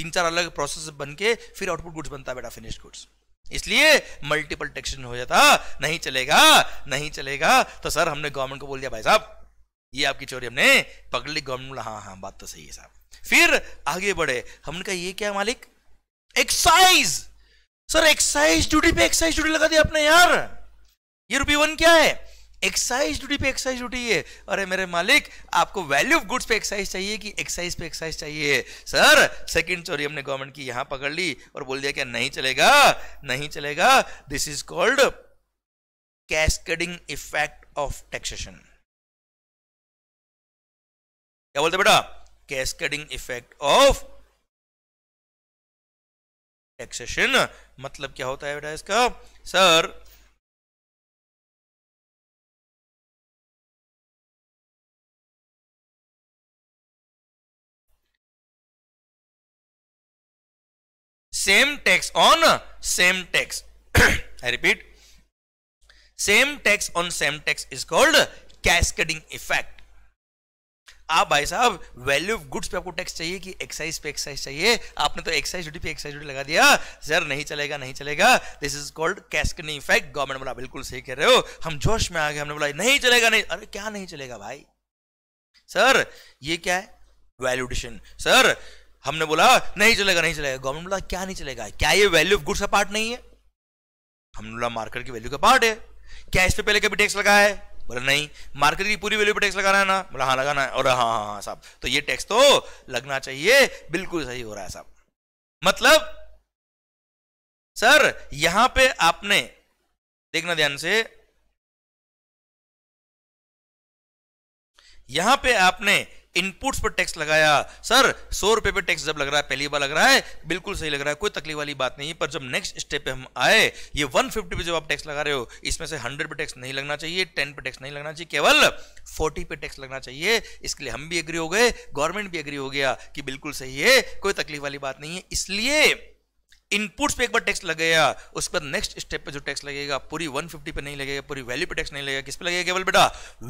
S1: तीन चार अलग प्रोसेस बन के फिर आउटपुट गुड्स बनता है बेटा फिनिश्ड गुड्स इसलिए मल्टीपल टैक्सेशन हो जाता नहीं चलेगा नहीं चलेगा तो सर हमने गवर्नमेंट को बोल दिया भाई साहब ये आपकी चोरी हमने पकड़ ली गवर्नमेंट बोला हाँ हाँ बात तो सही है साहब फिर आगे बढ़े हमने कहा ये क्या मालिक एक्साइज सर एक्साइज ड्यूटी पे एक्साइज ड्यूटी लगा दी आपने यार ये रुपी वन क्या है एक्साइज ड्यूटी पे एक्साइज ड्यूटी है अरे मेरे मालिक आपको वैल्यू ऑफ गुड्स पे एक्साइज चाहिए कि एक्साइज पे एक्साइज चाहिए सर सेकंड चोरी हमने गवर्नमेंट की यहां पकड़ ली और बोल दिया कि नहीं चलेगा नहीं चलेगा this is called cascading effect of taxation
S2: क्या बोलते बेटा कैस्केडिंग इफेक्ट ऑफ टैक्सेशन मतलब क्या होता है बेटा इसका sir same tax on same tax
S1: (coughs) i repeat same tax on same tax is called cascading effect आप भाई साहब वैल्यू ऑफ गुड्स पे आपको टैक्स चाहिए कि एक्साइज पे एक्साइज चाहिए आपने तो एक्साइज ड्यूटी पे एक्साइज ड्यूटी लगा दिया सर नहीं चलेगा नहीं चलेगा this is called cascading effect government बोला बिल्कुल सही कह रहे हो हम जोश में आ गए हमने बोला नहीं चलेगा नहीं अरे क्या नहीं चलेगा भाई सर ये क्या है वैल्यूडेशन सर हमने बोला नहीं चलेगा नहीं चलेगा गवर्नमेंट बोला क्या नहीं चलेगा क्या ये वैल्यू ऑफ गुड्स का पार्ट नहीं है हमने बोला मार्केट की वैल्यू का पार्ट है क्या इस पर पहले कभी टैक्स लगाया है बोला नहीं मार्केट की पूरी वैल्यू पर टैक्स लगाना है ना बोला हाँ लगाना है और हाँ हाँ हाँ साहब तो ये टैक्स तो लगना चाहिए
S2: बिल्कुल सही हो रहा है साहब मतलब सर यहां पे आपने देखना ध्यान से
S1: यहां पे आपने इनपुट्स पर टैक्स लगाया सर सौ रुपए पर टैक्स जब लग रहा है पहली बार लग रहा है बिल्कुल सही लग रहा है कोई तकलीफ वाली बात नहीं पर जब नेक्स्ट स्टेप पे हम आए ये 150 पे जब आप टैक्स लगा रहे हो इसमें से 100 पे टैक्स नहीं लगना चाहिए 10 पे टैक्स नहीं लगना चाहिए केवल 40 पे टैक्स लगना चाहिए इसके लिए हम भी एग्री हो गए गवर्नमेंट भी एग्री हो गया कि बिल्कुल सही है कोई तकलीफ वाली बात नहीं है इसलिए इनपुट्स पे एक बार टैक्स लगेगा उसके बाद नेक्स्ट स्टेप पे जो टैक्स लगेगा पूरी 150 पे नहीं लगेगा पूरी वैल्यू पे टैक्स नहीं लगेगा किस पे लगेगा केवल बेटा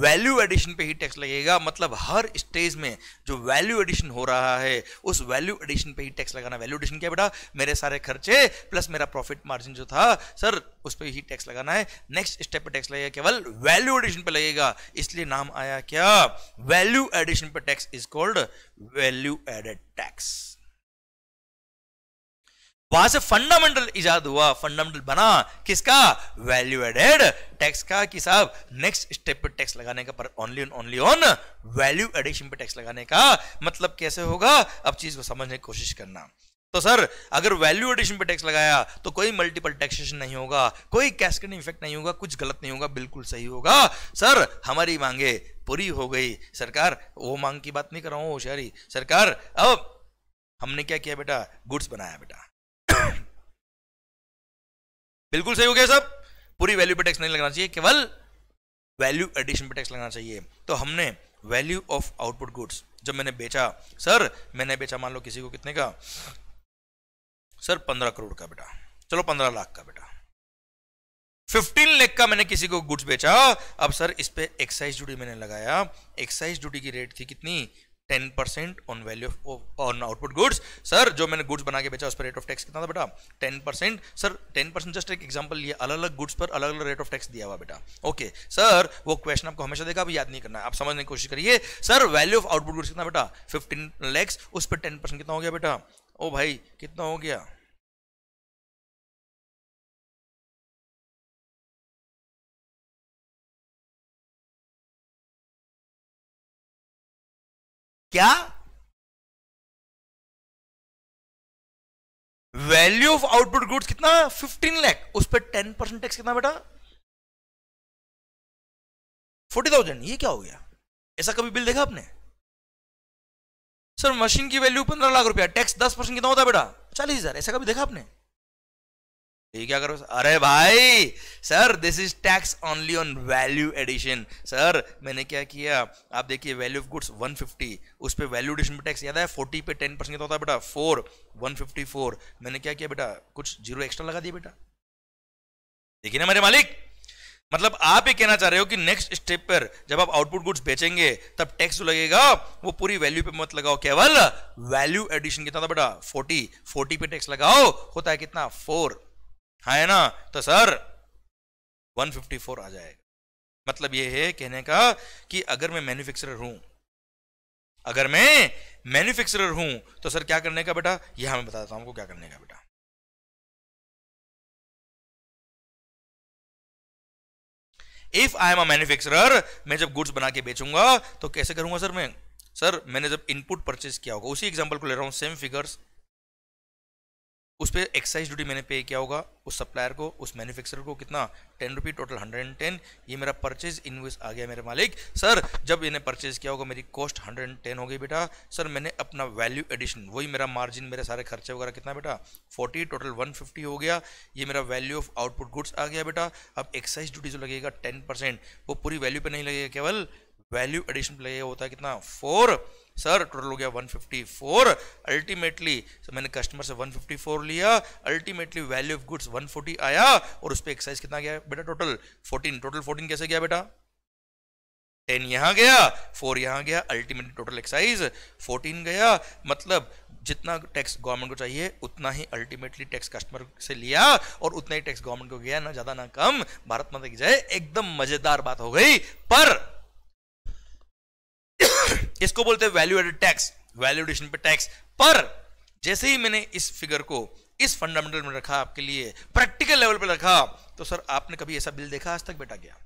S1: वैल्यू एडिशन पे ही टैक्स लगेगा मतलब हर स्टेज में जो वैल्यू एडिशन हो रहा है उस वैल्यू एडिशन पे ही टैक्स लगाना वैल्यू एडिशन क्या बेटा मेरे सारे खर्चे प्लस मेरा प्रॉफिट मार्जिन जो था सर उस पर ही टैक्स लगाना है नेक्स्ट स्टेप पे टैक्स लगेगा केवल वैल्यू एडिशन पे लगेगा इसलिए नाम आया क्या वैल्यू एडिशन पे tax is called value added tax वहां से फंडामेंटल इजाद हुआ फंडामेंटल बना किसका वैल्यू एडेड टैक्स का कि साहब नेक्स्ट स्टेप पे टैक्स लगाने का पर only on only on value addition पे टैक्स लगाने का मतलब कैसे होगा अब चीज को समझने की कोशिश करना तो सर अगर वैल्यू एडिशन पे टैक्स लगाया तो कोई मल्टीपल टैक्सेशन नहीं होगा कोई कैस्केडिंग इफेक्ट नहीं होगा कुछ गलत नहीं होगा बिल्कुल सही होगा सर हमारी मांगे पूरी हो गई सरकार वो मांग की बात नहीं कर रहा हूँ होशियारी सरकार अब हमने क्या किया बेटा गुड्स बनाया बेटा बिल्कुल सही हो गया सब पूरी वैल्यू पे टैक्स नहीं लगाना चाहिए केवल वैल्यू एडिशन पे टैक्स लगाना चाहिए तो हमने वैल्यू ऑफ आउटपुट गुड्स जब मैंने बेचा सर मैंने बेचा मान लो किसी को कितने का सर पंद्रह करोड़ का बेटा चलो पंद्रह लाख का बेटा फिफ्टीन लेख का मैंने किसी को गुड्स बेचा अब सर इस पे एक्साइज ड्यूटी मैंने लगाया एक्साइज ड्यूटी की रेट थी कितनी ten percent on value of on output goods sir जो मैंने गुड्स बना के बेचा उस पर रेट ऑफ टैक्स कितना था बेटा ten percent sir ten percent just एक एग्जाम्पल लिया अलग अलग गुड्स पर अलग अलग रेट ऑफ टैक्स दिया हुआ बेटा ओके सर वो क्वेश्चन आपको हमेशा देगा अभी याद नहीं करना आप समझने की कोशिश करिए sir value of output goods कितना बेटा फिफ्टीन लैक्स उस पर टेन कितना हो गया
S2: बेटा ओ भाई कितना हो गया क्या वैल्यू ऑफ आउटपुट गुड्स कितना 15 लाख उस पर 10 परसेंट टैक्स कितना बेटा 40,000 ये क्या हो गया ऐसा कभी बिल देखा आपने सर मशीन की वैल्यू पंद्रह लाख रुपया
S1: टैक्स दस परसेंट कितना होता है बेटा चालीस हजार ऐसा कभी देखा आपने ये क्या करो अरे भाई sir this is tax only on value addition sir मैंने क्या किया आप देखिए वैल्यू ऑफ गुड्स 150 उस पर वैल्यू एडिशन में टैक्स याद है 40 पे 10 परसेंट होता है बेटा 4 154 मैंने क्या किया बेटा कुछ जीरो एक्स्ट्रा लगा दिया बेटा देखिए ना मेरे मालिक मतलब आप ये कहना चाह रहे हो कि नेक्स्ट स्टेप पर जब आप आउटपुट गुड्स बेचेंगे तब टैक्स जो लगेगा वो पूरी वैल्यू पे मत लगाओ केवल वैल्यू एडिशन कितना था बेटा 40 40 पे टैक्स लगाओ होता है कितना फोर है ना तो सर 154 आ जाएगा मतलब ये है कहने का कि अगर मैं मैन्युफैक्चरर हूं अगर मैं मैन्युफैक्चरर हूं तो सर क्या
S2: करने का बेटा यह मैं बता देता हूं आपको क्या करने का बेटा if I am a manufacturer मैं जब गुड्स बना के
S1: बेचूंगा तो कैसे करूंगा सर मैं सर मैंने जब इनपुट परचेज किया होगा उसी एग्जांपल को ले रहा हूं सेम फिगर्स उस पर एक्साइज ड्यूटी मैंने पे किया होगा उस सप्लायर को उस मैन्युफैक्चरर को कितना ten rupee total hundred and ten ये मेरा परचेज इन्वेस आ गया मेरे मालिक सर जब इन्हें परचेज किया होगा मेरी कॉस्ट हंड्रेड एंड टेन हो गई बेटा सर मैंने अपना वैल्यू एडिशन वही मेरा मार्जिन मेरे सारे खर्चे वगैरह कितना बेटा फोर्टी टोटल वन फिफ्टी हो गया ये मेरा वैल्यू ऑफ आउटपुट गुड्स आ गया बेटा अब एक्साइज ड्यूटी जो लगेगा टेन परसेंट वो पूरी वैल्यू पर नहीं लगेगा केवल वैल्यू एडिशन प्ले होता है कितना फोर सर टोटल हो गया 154 अल्टीमेटली so मैंने कस्टमर से 154 लिया अल्टीमेटली वैल्यू ऑफ गुड्स 140 आया और उस पर एक्साइज कितना गया बेटा टोटल 14 टोटल 14 कैसे गया बेटा 10 यहां गया 4 यहां गया अल्टीमेटली टोटल एक्साइज 14 गया मतलब जितना टैक्स गवर्नमेंट को चाहिए उतना ही अल्टीमेटली टैक्स कस्टमर से लिया और उतना ही टैक्स गवर्नमेंट को गया ना ज्यादा ना कम भारत माता की जाए एकदम मजेदार बात हो गई पर इसको बोलते हैं वैल्यू एडेड टैक्स वैल्यूडेशन पे टैक्स पर जैसे ही मैंने इस फिगर को इस फंडामेंटल में रखा आपके लिए प्रैक्टिकल लेवल पर रखा तो सर आपने कभी ऐसा बिल देखा आज तक बेटा गया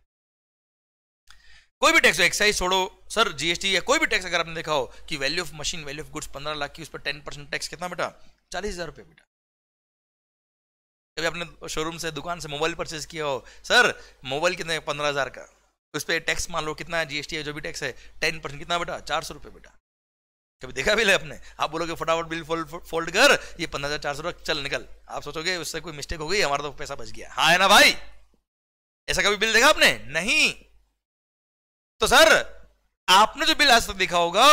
S1: कोई भी टैक्स एक्साइज छोड़ो सर जीएसटी या कोई भी टैक्स अगर आपने देखा हो कि value of machine value of goods पंद्रह लाख की उस पर टेन परसेंट टैक्स कितना बेटा चालीस हजार रुपये बेटा कभी आपने शोरूम से दुकान से मोबाइल परचेज किया हो सर मोबाइल कितने पंद्रह हजार का उस पर टैक्स मान लो कितना है जीएसटी है जो भी टैक्स है टेन परसेंट कितना बेटा चार सौ रुपये बेटा कभी देखा भी है आपने आप बोलोगे फटाफट बिल फोल्ड फोल्ड कर ये पंद्रह हजार चार सौ रुपये चल निकल आप सोचोगे उससे कोई मिस्टेक हो गई हमारा तो पैसा बच गया हाँ है ना भाई ऐसा कभी बिल देखा आपने नहीं तो सर आपने जो बिल आज तक देखा होगा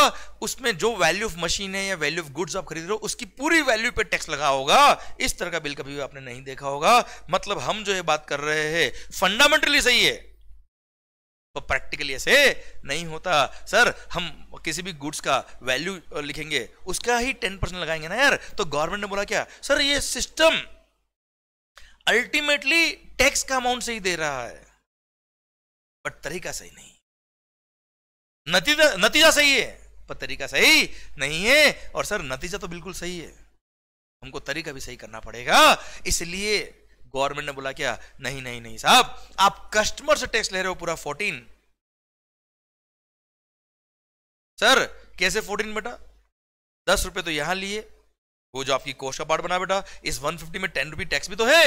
S1: उसमें जो वैल्यू ऑफ मशीन है या वैल्यू ऑफ गुड्स आप खरीद रहे हो उसकी पूरी वैल्यू पे टैक्स लगा होगा इस तरह का बिल कभी भी आपने नहीं देखा होगा मतलब हम जो है बात कर रहे हैं फंडामेंटली सही है पर प्रैक्टिकली ऐसे नहीं होता सर हम किसी भी गुड्स का वैल्यू लिखेंगे उसका ही टेन परसेंट लगाएंगे ना यार तो गवर्नमेंट ने बोला क्या सर ये सिस्टम अल्टीमेटली टैक्स का अमाउंट सही दे रहा है बट तरीका सही नहीं नतीजा नतीजा सही है पर तरीका सही नहीं है और सर नतीजा तो बिल्कुल सही है हमको तरीका भी सही करना पड़ेगा इसलिए गवर्नमेंट ने बोला क्या नहीं नहीं नहीं साहब आप कस्टमर से टैक्स ले रहे हो पूरा फोर्टीन सर कैसे फोर्टीन बेटा दस रुपए तो यहां लिए वो जो आपकी कोस्ट का पार्ट बना बेटा इस वन फिफ्टी में टेन रुपी टैक्स भी तो है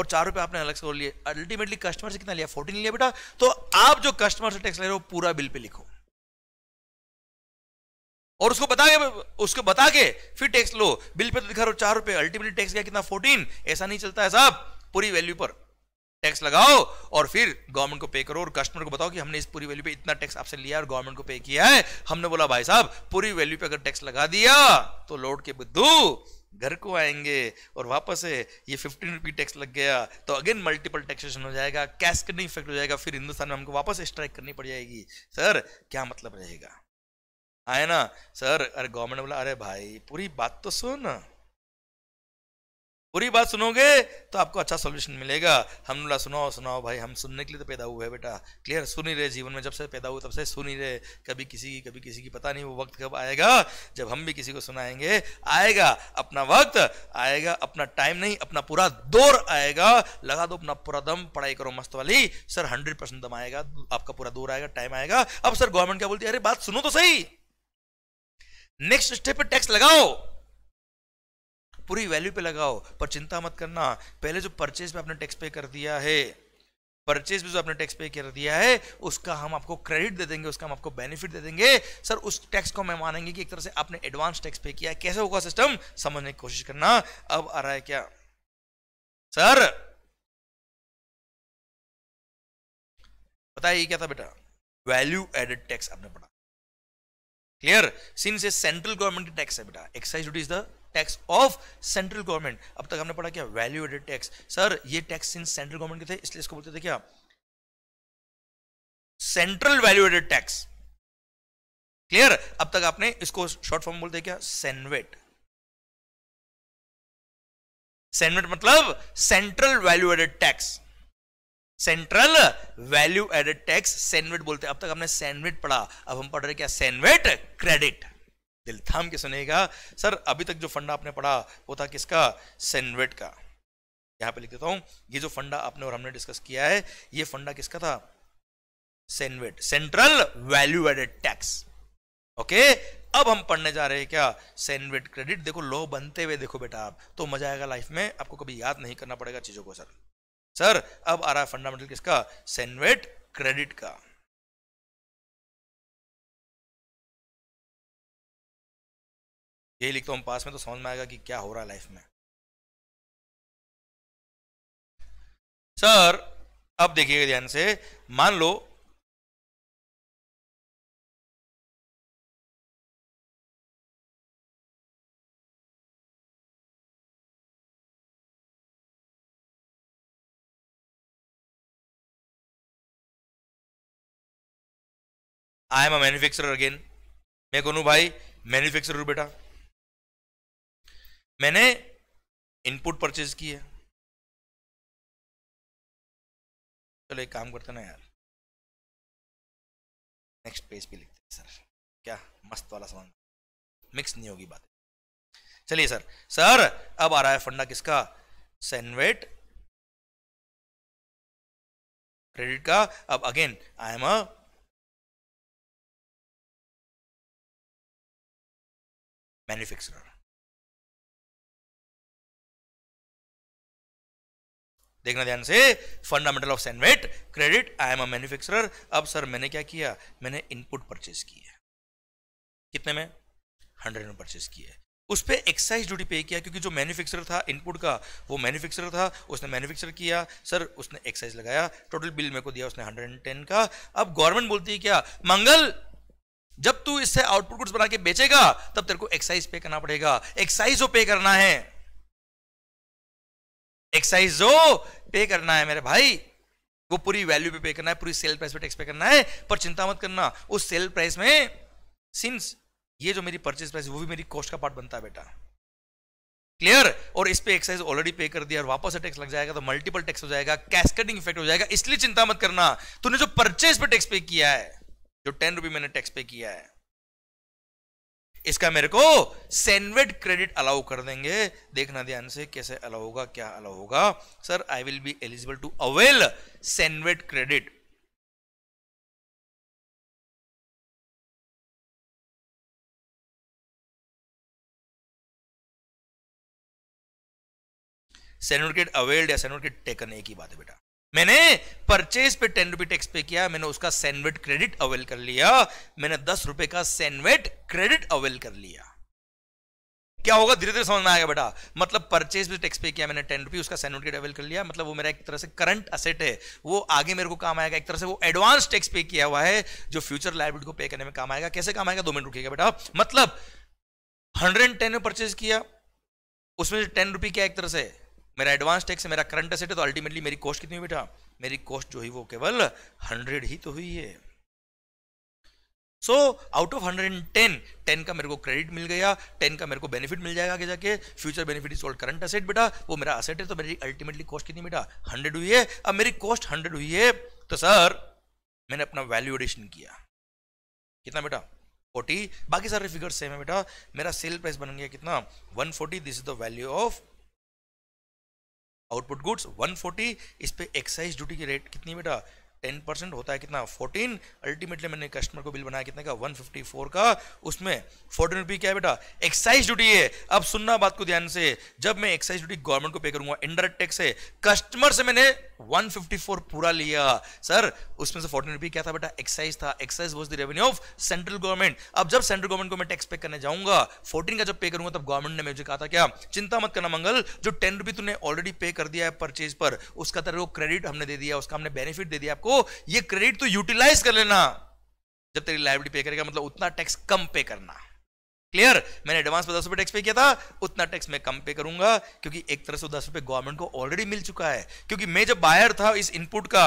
S1: और चार रुपए आपने अलग से लिए अल्टीमेटली कस्टमर से कितना लिया फोर्टीन लिया बेटा तो आप जो कस्टमर से टैक्स ले रहे हो पूरा बिल पे लिखो और उसको बता के उसको बता के फिर टैक्स लो बिल पे तो दिखा रहे हो चार रुपए अल्टीमेटली टैक्स गया कितना फोर्टीन ऐसा नहीं चलता है साहब पूरी वैल्यू पर टैक्स लगाओ और फिर गवर्नमेंट को पे करो और कस्टमर को बताओ कि हमने इस पूरी वैल्यू पे इतना टैक्स आपसे लिया और गवर्नमेंट को पे किया है हमने बोला भाई साहब पूरी वैल्यू पे अगर टैक्स लगा दिया तो लोड के बुद्धू घर को आएंगे और वापस से ये फिफ्टीन रुपी टैक्स लग गया तो अगेन मल्टीपल टैक्सेशन हो जाएगा कैश का इफेक्ट हो जाएगा फिर हिंदुस्तान में हमको वापस स्ट्राइक करनी पड़ जाएगी सर क्या मतलब रहेगा आए ना सर अरे गवर्नमेंट बोला अरे भाई पूरी बात तो सुन पूरी बात सुनोगे तो आपको अच्छा सोल्यूशन मिलेगा हम बोला सुनाओ सुनाओ भाई हम सुनने के लिए तो पैदा हुए हैं बेटा क्लियर सुन ही रहे जीवन में जब से पैदा हुए तब से सुन ही रहे कभी किसी की कभी किसी की पता नहीं वो वक्त कब आएगा जब हम भी किसी को सुनाएंगे आएगा अपना वक्त आएगा अपना टाइम नहीं अपना पूरा दौर आएगा लगा दो अपना पूरा दम पढ़ाई करो मस्त वाली सर हंड्रेड परसेंट दम आएगा आपका पूरा दौर आएगा टाइम आएगा अब सर गवर्नमेंट क्या बोलती है अरे बात सुनो तो सही नेक्स्ट स्टेप पे टैक्स लगाओ पूरी वैल्यू पे लगाओ पर चिंता मत करना पहले जो परचेज पे आपने टैक्स पे कर दिया है परचेज भी जो आपने टैक्स पे कर दिया है उसका हम आपको क्रेडिट दे देंगे उसका हम आपको बेनिफिट दे देंगे सर उस टैक्स को मैं मानेंगे कि एक तरह से आपने एडवांस टैक्स पे किया कैसे होगा सिस्टम
S2: समझने की कोशिश करना अब आ रहा है क्या सर बताइए क्या था बेटा वैल्यू एडेड टैक्स आपने पढ़ा क्लियर सिंस ये सेंट्रल गवर्नमेंट की टैक्स है बेटा excise duty is the
S1: tax of central government अब तक हमने पढ़ा क्या वैल्यू एडेड टैक्स सर ये टैक्स सिंस सेंट्रल गवर्नमेंट के थे इसलिए इसको बोलते थे क्या central value added tax clear अब तक आपने इसको शॉर्ट फॉर्म बोलते क्या सेनवेट सेनवेट मतलब central value added tax central value added tax CENVAT बोलते हैं अब तक हमने सैनवेट पढ़ा अब हम पढ़ रहे क्या सैनवेट क्रेडिट दिल थाम के सुनेगा सर अभी तक जो फंडा आपने पढ़ा वो था किसका सैनवेट का यहां पे लिख देता हूं ये जो फंडा आपने और हमने डिस्कस किया है ये फंडा किसका था CENVAT central value added tax okay अब हम पढ़ने जा रहे हैं क्या सेनवेट क्रेडिट देखो लॉ बनते हुए देखो बेटा आप तो मजा आएगा लाइफ में आपको कभी याद नहीं करना पड़ेगा चीजों को सर
S2: सर अब आ रहा है फंडामेंटल किसका सेनवेट क्रेडिट का यही लिखता हूं पास में तो समझ में आएगा कि क्या हो रहा है लाइफ में सर अब देखिएगा ध्यान से मान लो I am a manufacturer again मैं कौन हूं भाई मैन्युफैक्चरर हूं बेटा मैंने इनपुट परचेज की है चलो एक काम करते ना यार नेक्स्ट पेज पे लिखते हैं सर क्या मस्त वाला सामान मिक्स नहीं होगी बात
S1: चलिए सर सर अब आ रहा है फंडा किसका सैनवेट
S2: क्रेडिट का अब again I am a manufacturer देखना ध्यान से
S1: fundamental of CENVAT credit I am a manufacturer अब सर मैंने क्या किया मैंने इनपुट परचेस किया है कितने में हंड्रेड में परचेस की है उस पर एक्साइज ड्यूटी पे किया क्योंकि जो मैन्युफैक्चरर था इनपुट का वो मैन्युफैक्चरर था उसने मैन्युफैक्चर किया सर उसने एक्साइज लगाया टोटल बिल मेरे को दिया उसने हंड्रेड एंड टेन का अब गवर्नमेंट बोलती है क्या मंगल जब तू इससे आउटपुट गुड्स बना के बेचेगा तब तेरे को एक्साइज पे करना पड़ेगा एक्साइज जो पे करना है एक्साइज जो पे करना है मेरे भाई वो पूरी वैल्यू पे पे करना है पूरी सेल प्राइस पे टैक्स पे करना है पर चिंता मत करना उस सेल प्राइस में सिंस ये जो मेरी परचेज प्राइस वो भी मेरी कॉस्ट का पार्ट बनता है बेटा क्लियर और इस पे एक्साइज ऑलरेडी पे कर दिया और वापस टैक्स लग जाएगा तो मल्टीपल टैक्स हो जाएगा कैस्केडिंग इफेक्ट हो जाएगा इसलिए चिंता मत करना तूने जो परचेज पे टैक्स पे किया है जो टेन रुपी मैंने टैक्स पे किया है इसका मेरे को सेनवेड क्रेडिट अलाउ कर देंगे देखना ध्यान से कैसे अलाउ होगा क्या अलाउ होगा sir I will be eligible
S2: to avail CENVAT credit CENVAT credit availed या सेनवेड क्रेडिट टेकन एक ही बात है
S1: बेटा मैंने परचेज पे टेन रुपी टैक्स पे किया मैंने उसका सैंडविट क्रेडिट अवेल कर लिया मैंने दस रुपए का सैंडविट क्रेडिट अवेल कर लिया क्या होगा धीरे धीरे समझ में आएगा बेटा मतलब परचेज भी टैक्स पे किया मैंने टेन रुपी उसका सैंडविच क्रेडिट अवेल कर लिया मतलब वो मेरा एक तरह से करंट असेट है वो आगे मेरे को काम आएगा एक तरह से वो एडवांस टैक्स पे किया हुआ है जो फ्यूचर लाइबिलिटी को पे करने में काम आएगा कैसे काम आएगा दो मिनट रुकेगा बेटा मतलब हंड्रेड एंड टेन में परचेज किया उसमें टेन रुपी क्या एक तरह से मेरा एडवांस टैक्स है मेरा करंट असेट है तो अल्टीमेटली मेरी कॉस्ट कितनी हुई बेटा मेरी कॉस्ट जो है वो केवल हंड्रेड ही तो हुई है so out of hundred and ten ten का मेरे को क्रेडिट मिल गया टेन का मेरे को बेनिफिट मिल जाएगा आगे जाके future benefit is old current asset बेटा वो मेरा असेट है तो मेरी अल्टीमेटली कॉस्ट कितनी बेटा हंड्रेड हुई है अब मेरी कॉस्ट हंड्रेड हुई है तो सर मैंने अपना वैल्यू एडिशन किया कितना बेटा फोर्टी बाकी सारे फिगर सेम है बेटा मेरा सेल प्राइस बन गया कितना one forty this is the value of output goods 140 इस पर एक्साइज ड्यूटी की रेट कितनी बेटा 10 परसेंट होता है कितना 14 अल्टीमेटली मैंने कस्टमर को बिल बनाया कितने का 154 का उसमें फोर्टीन रुपी क्या है बेटा एक्साइज ड्यूटी है अब सुनना बात को ध्यान से जब मैं एक्साइज ड्यूटी गवर्नमेंट को पे करूंगा इंडायरेक्ट टैक्स है कस्टमर से मैंने 154 पूरा लिया सर उसमें से फोर्टीन रुपी क्या था बेटा एक्साइज था excise was the revenue of central government अब जब सेंट्रल गवर्नमेंट को मैं टैक्स पे करने जाऊंगा 14 का जब पे करूंगा तब गवर्नमेंट ने मुझे कहा था क्या चिंता मत करना मंगल जो टेन रुपी तुमने ऑलरेडी पे कर दिया है परचेज पर उसका तरह वो क्रेडिट हमने दे दिया उसका हमने बेनिफिट दे दिया आपको ये क्रेडिट तो यूटिलाइज कर लेना जब तेरी लाइब्रेरी पे करेगा मतलब उतना टैक्स कम पे करना क्लियर मैंने एडवांस में दस रुपए टैक्स पे किया था उतना टैक्स मैं कम पे करूंगा क्योंकि एक तरह से दस रुपए गवर्नमेंट को ऑलरेडी मिल चुका है क्योंकि मैं जब बायर था इस इनपुट का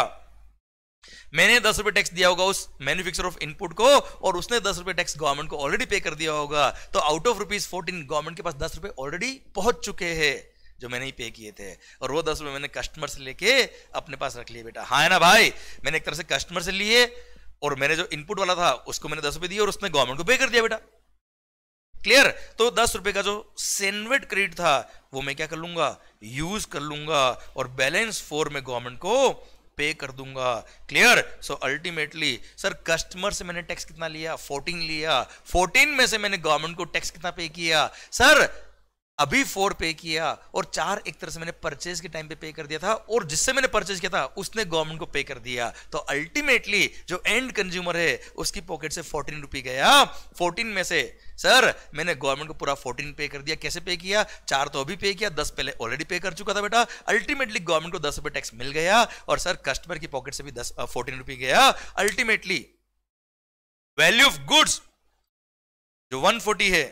S1: मैंने दस रुपए टैक्स दिया होगा उस मैन्युफैक्चरर ऑफ इनपुट को और उसने दस रुपए टैक्स गवर्नमेंट को ऑलरेडी पे कर दिया होगा तो out of rupees fourteen government के पास दस रुपए ऑलरेडी पहुंच चुके हैं जो मैंने ही पे किए थे और वो दस रुपए मैंने कस्टमर से लेके अपने पास रख लिए बेटा हाँ है ना भाई मैंने एक तरह से कस्टमर से लिए और मैंने जो इनपुट वाला था उसको मैंने दस रुपए दिए और उसने गवर्नमेंट को पे कर दिया बेटा क्लियर तो दस रुपए का जो सेनवेट क्रेडिट था वो मैं क्या कर लूंगा यूज कर लूंगा और बैलेंस फोर में गवर्नमेंट को पे कर दूंगा clear so ultimately sir customer से मैंने टैक्स कितना लिया 14 लिया 14 में से मैंने गवर्नमेंट को टैक्स कितना पे किया सर अभी फोर पे किया और चार एक तरह से मैंने परचेज के टाइम पे पे कर दिया था और जिससे मैंने परचेज किया था उसने गवर्नमेंट को पे कर दिया तो अल्टीमेटली जो एंड कंज्यूमर है उसकी पॉकेट से फोर्टीन रुपी गया फोर्टीन में से सर मैंने गवर्नमेंट को पूरा फोर्टीन पे कर दिया कैसे पे किया चार तो अभी पे किया दस पहले ऑलरेडी पे कर चुका था बेटा अल्टीमेटली गवर्नमेंट को दस रुपये टैक्स मिल गया और सर कस्टमर की पॉकेट से भी दस फोर्टीन रुपी गया अल्टीमेटली वैल्यू ऑफ गुड्स जो वन फोर्टी है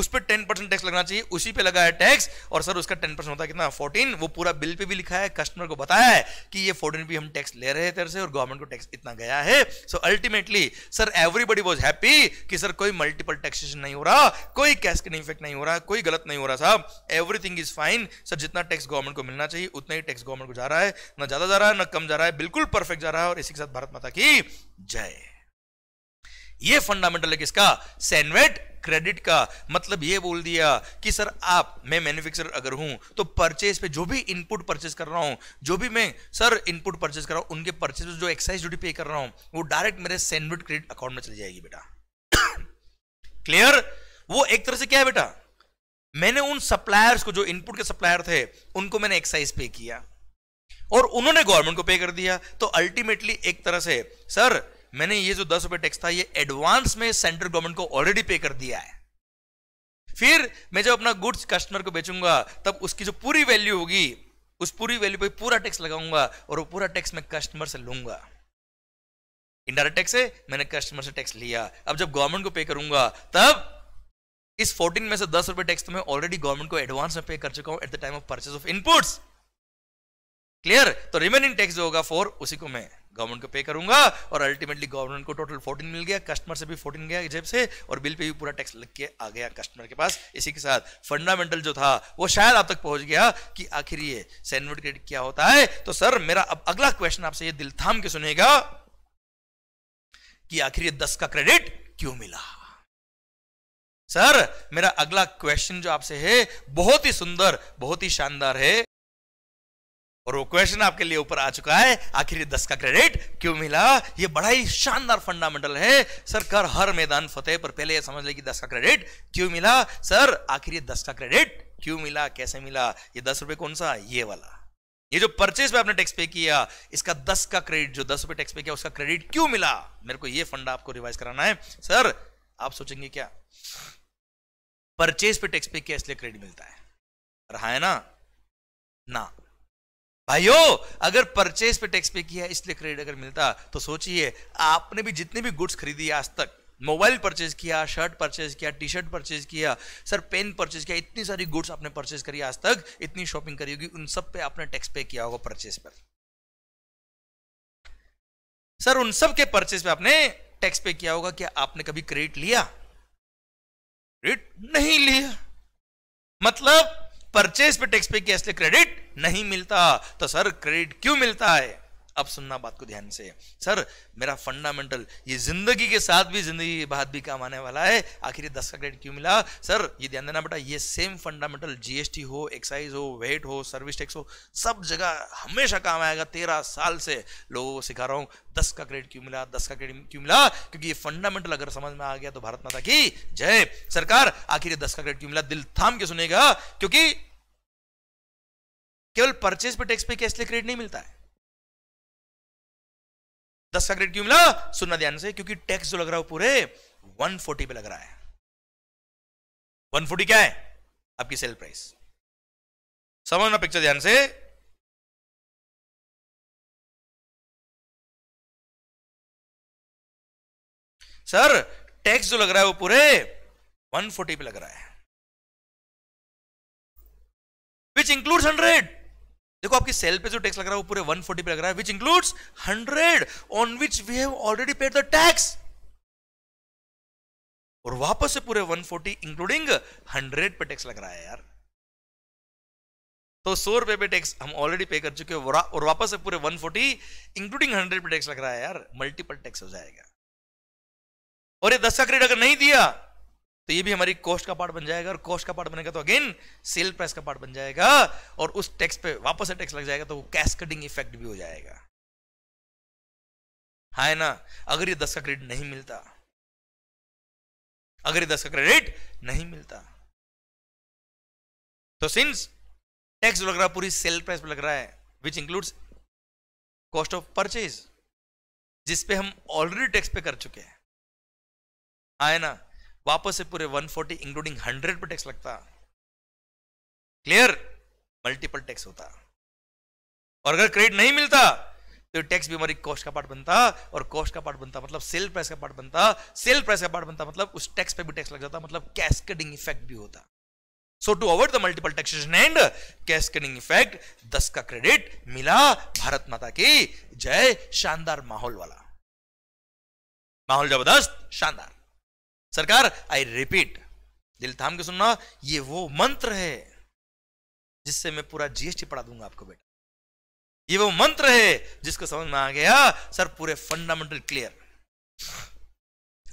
S1: उस पर टेन परसेंट टैक्स लगना चाहिए उसी पे लगा है टैक्स और सर उसका टेन परसेंट होता है कितना फोर्टीन वो पूरा बिल पे भी लिखा है कस्टमर को बताया है कि ये फोर्टीन भी हम टैक्स ले रहे थे और गवर्नमेंट को टैक्स इतना गया है so ultimately sir everybody was happy कि सर कोई मल्टीपल टैक्सेशन नहीं हो रहा कोई कैस्किन इफेक्ट नहीं हो रहा कोई गलत नहीं हो रहा साहब एवरीथिंग इज फाइन सर जितना टैक्स गवर्नमेंट को मिलना चाहिए उतना ही टैक्स गवर्नमेंट को जा रहा है ना ज्यादा जा रहा है ना कम जा रहा है बिल्कुल परफेक्ट जा रहा है और इसी के साथ भारत माता की जय ये फंडामेंटल है किसका सैनवेट क्रेडिट का मतलब ये बोल दिया कि सर आप मैं मैन्युफैक्चरर अगर हूं तो परचेज पे जो भी इनपुट परचेज कर रहा हूं जो भी मैं सर इनपुट परचेज कर रहा हूं उनके परचेज पे जो एक्साइज ड्यूटी पे कर रहा हूं वो डायरेक्ट मेरे सैंडविड क्रेडिट अकाउंट में चली जाएगी बेटा क्लियर (coughs) वो एक तरह से क्या है बेटा मैंने उन सप्लायर्स को जो इनपुट के सप्लायर थे उनको मैंने एक्साइज पे किया और उन्होंने गवर्नमेंट को पे कर दिया तो अल्टीमेटली एक तरह से सर मैंने ये जो दस रुपए टैक्स था ये एडवांस में सेंट्रल गवर्नमेंट को ऑलरेडी पे कर दिया है फिर मैं जब अपना गुड्स कस्टमर को बेचूंगा तब उसकी जो पूरी वैल्यू होगी उस पूरी वैल्यू पे पूरा टैक्स लगाऊंगा और वो पूरा टैक्स मैं कस्टमर से लूंगा इनडायरेक्ट टैक्स है मैंने कस्टमर से टैक्स लिया अब जब गवर्नमेंट को पे करूंगा तब इस 14 में से दस रुपए टैक्स तो मैं ऑलरेडी गवर्नमेंट को एडवांस में पे कर चुका हूं at the time of purchase of inputs clear तो रिमेनिंग टैक्स जो होगा फोर उसी को मैं गवर्नमेंट को पे करूंगा और अल्टीमेटली गवर्नमेंट को टोटल 14 मिल गया कस्टमर से भी 14 गया जेब से और बिल पे भी पूरा टैक्स लग के आ गया कस्टमर के पास इसी के साथ फंडामेंटल जो था वो शायद आप तक पहुंच गया कि आखिर ये सैनवर्ड क्रेडिट क्या होता है तो सर मेरा अब अगला क्वेश्चन आपसे ये दिल थाम के सुनेगा कि आखिर ये दस का क्रेडिट क्यों मिला सर मेरा अगला क्वेश्चन जो आपसे है बहुत ही सुंदर बहुत ही शानदार है और वो क्वेश्चन आपके लिए ऊपर आ चुका है आखिर ये दस का क्रेडिट क्यों मिला ये बड़ा ही शानदार फंडामेंटल है सर कर हर मैदान फतेह पर पहले समझ ले कि दस का क्रेडिट क्यों मिला सर आखिर ये दस का क्रेडिट क्यों मिला कैसे मिला ये दस रुपए कौन सा ये वाला ये जो परचेज पे आपने टैक्स पे किया इसका दस का क्रेडिट जो दस रुपए टैक्स पे किया उसका क्रेडिट क्यों मिला मेरे को ये फंड आपको रिवाइज कराना है सर आप सोचेंगे क्या परचेज पे टैक्स पे किया इसलिए क्रेडिट मिलता है रहा है ना ना भाइयों अगर परचेज पे टैक्स पे किया इसलिए क्रेडिट अगर मिलता तो सोचिए आपने भी जितने भी गुड्स खरीदी आज तक मोबाइल परचेज किया शर्ट परचेज किया टी शर्ट परचेज किया सर पेन परचेज किया इतनी सारी गुड्स आपने परचेज करी आज तक इतनी शॉपिंग करी होगी उन सब पे आपने टैक्स पे किया होगा परचेज पर सर उन सब के परचेज पे आपने टैक्स पे किया होगा क्या आपने कभी क्रेडिट लिया क्रेडिट नहीं लिया मतलब परचेज पे टैक्स पे किया इसलिए क्रेडिट नहीं मिलता तो सर क्रेडिट क्यों मिलता है अब सुनना बात को ध्यान से सर मेरा फंडामेंटल ये जिंदगी के साथ भी जिंदगी के बाद भी काम आने वाला है आखिर दस का ग्रेड क्यों मिला सर ये ध्यान देना बेटा ये सेम फंडामेंटल जीएसटी हो एक्साइज हो वेट हो सर्विस टैक्स हो सब जगह हमेशा काम आएगा तेरह साल से लोगों को सिखा रहा हूँ दस का क्रेडिट क्यों मिला दस का क्रेडिट क्यों मिला क्योंकि ये फंडामेंटल अगर समझ में आ गया तो भारत माता की जय सरकार आखिर दस का क्रेडिट क्यों मिला दिल थाम के सुनेगा क्योंकि केवल परचेज पे टैक्स पे कैसले क्रेडिट नहीं मिलता है दस का ग्रेड क्यों मिला सुनना ध्यान से क्योंकि टैक्स जो लग रहा है पूरे 140 पे लग रहा है 140
S2: क्या है आपकी सेल प्राइस समझना पिक्चर ध्यान से सर टैक्स जो लग रहा है वो पूरे 140 पे लग रहा है
S1: विच इंक्लूड्स हंड्रेड देखो आपकी सेल पे जो टैक्स लग रहा है वो पूरे 140 पे लग रहा है which includes 100 on which we have already paid the tax और वापस से पूरे 140 इंक्लूडिंग 100 पे टैक्स लग रहा है यार तो सौ रुपए पे टैक्स हम ऑलरेडी पे कर चुके हैं और वापस से पूरे 140 इंक्लूडिंग 100 पे टैक्स लग रहा है यार मल्टीपल टैक्स हो जाएगा और ये दस का क्रेडिट अगर नहीं दिया तो ये भी हमारी कोस्ट का पार्ट बन जाएगा और कोस्ट का पार्ट बनेगा तो अगेन सेल प्राइस का पार्ट बन जाएगा और उस टैक्स पे वापस से टैक्स लग जाएगा तो वो कटिंग इफेक्ट भी हो जाएगा है हाँ ना अगर ये दस
S2: का क्रेडिट नहीं मिलता अगर ये दस का क्रेडिट नहीं मिलता तो सिंस टैक्स जो लग रहा है पूरी सेल प्राइस पे लग रहा है
S1: which includes cost of purchase जिसपे हम ऑलरेडी टैक्स पे कर चुके हैं आए ना वापस से पूरे 140 इंक्लूडिंग 100 पर टैक्स लगता क्लियर मल्टीपल टैक्स होता और अगर क्रेडिट नहीं मिलता तो टैक्स बीमारी कॉस्ट का पार्ट बनता और कॉस्ट का पार्ट बनता मतलब सेल प्राइस का पार्ट बनता सेल प्राइस का पार्ट बनता मतलब उस टैक्स पे भी टैक्स लग जाता मतलब कैस्केडिंग इफेक्ट भी होता so to avoid the multiple taxation and cascading effect दस का क्रेडिट मिला भारत माता की जय शानदार माहौल वाला माहौल जबरदस्त शानदार सरकार आई रिपीट दिल थाम के सुनना ये वो मंत्र है जिससे मैं पूरा जीएसटी पढ़ा दूंगा आपको बेटा ये वो मंत्र है जिसको समझ में आ गया सर पूरे फंडामेंटल क्लियर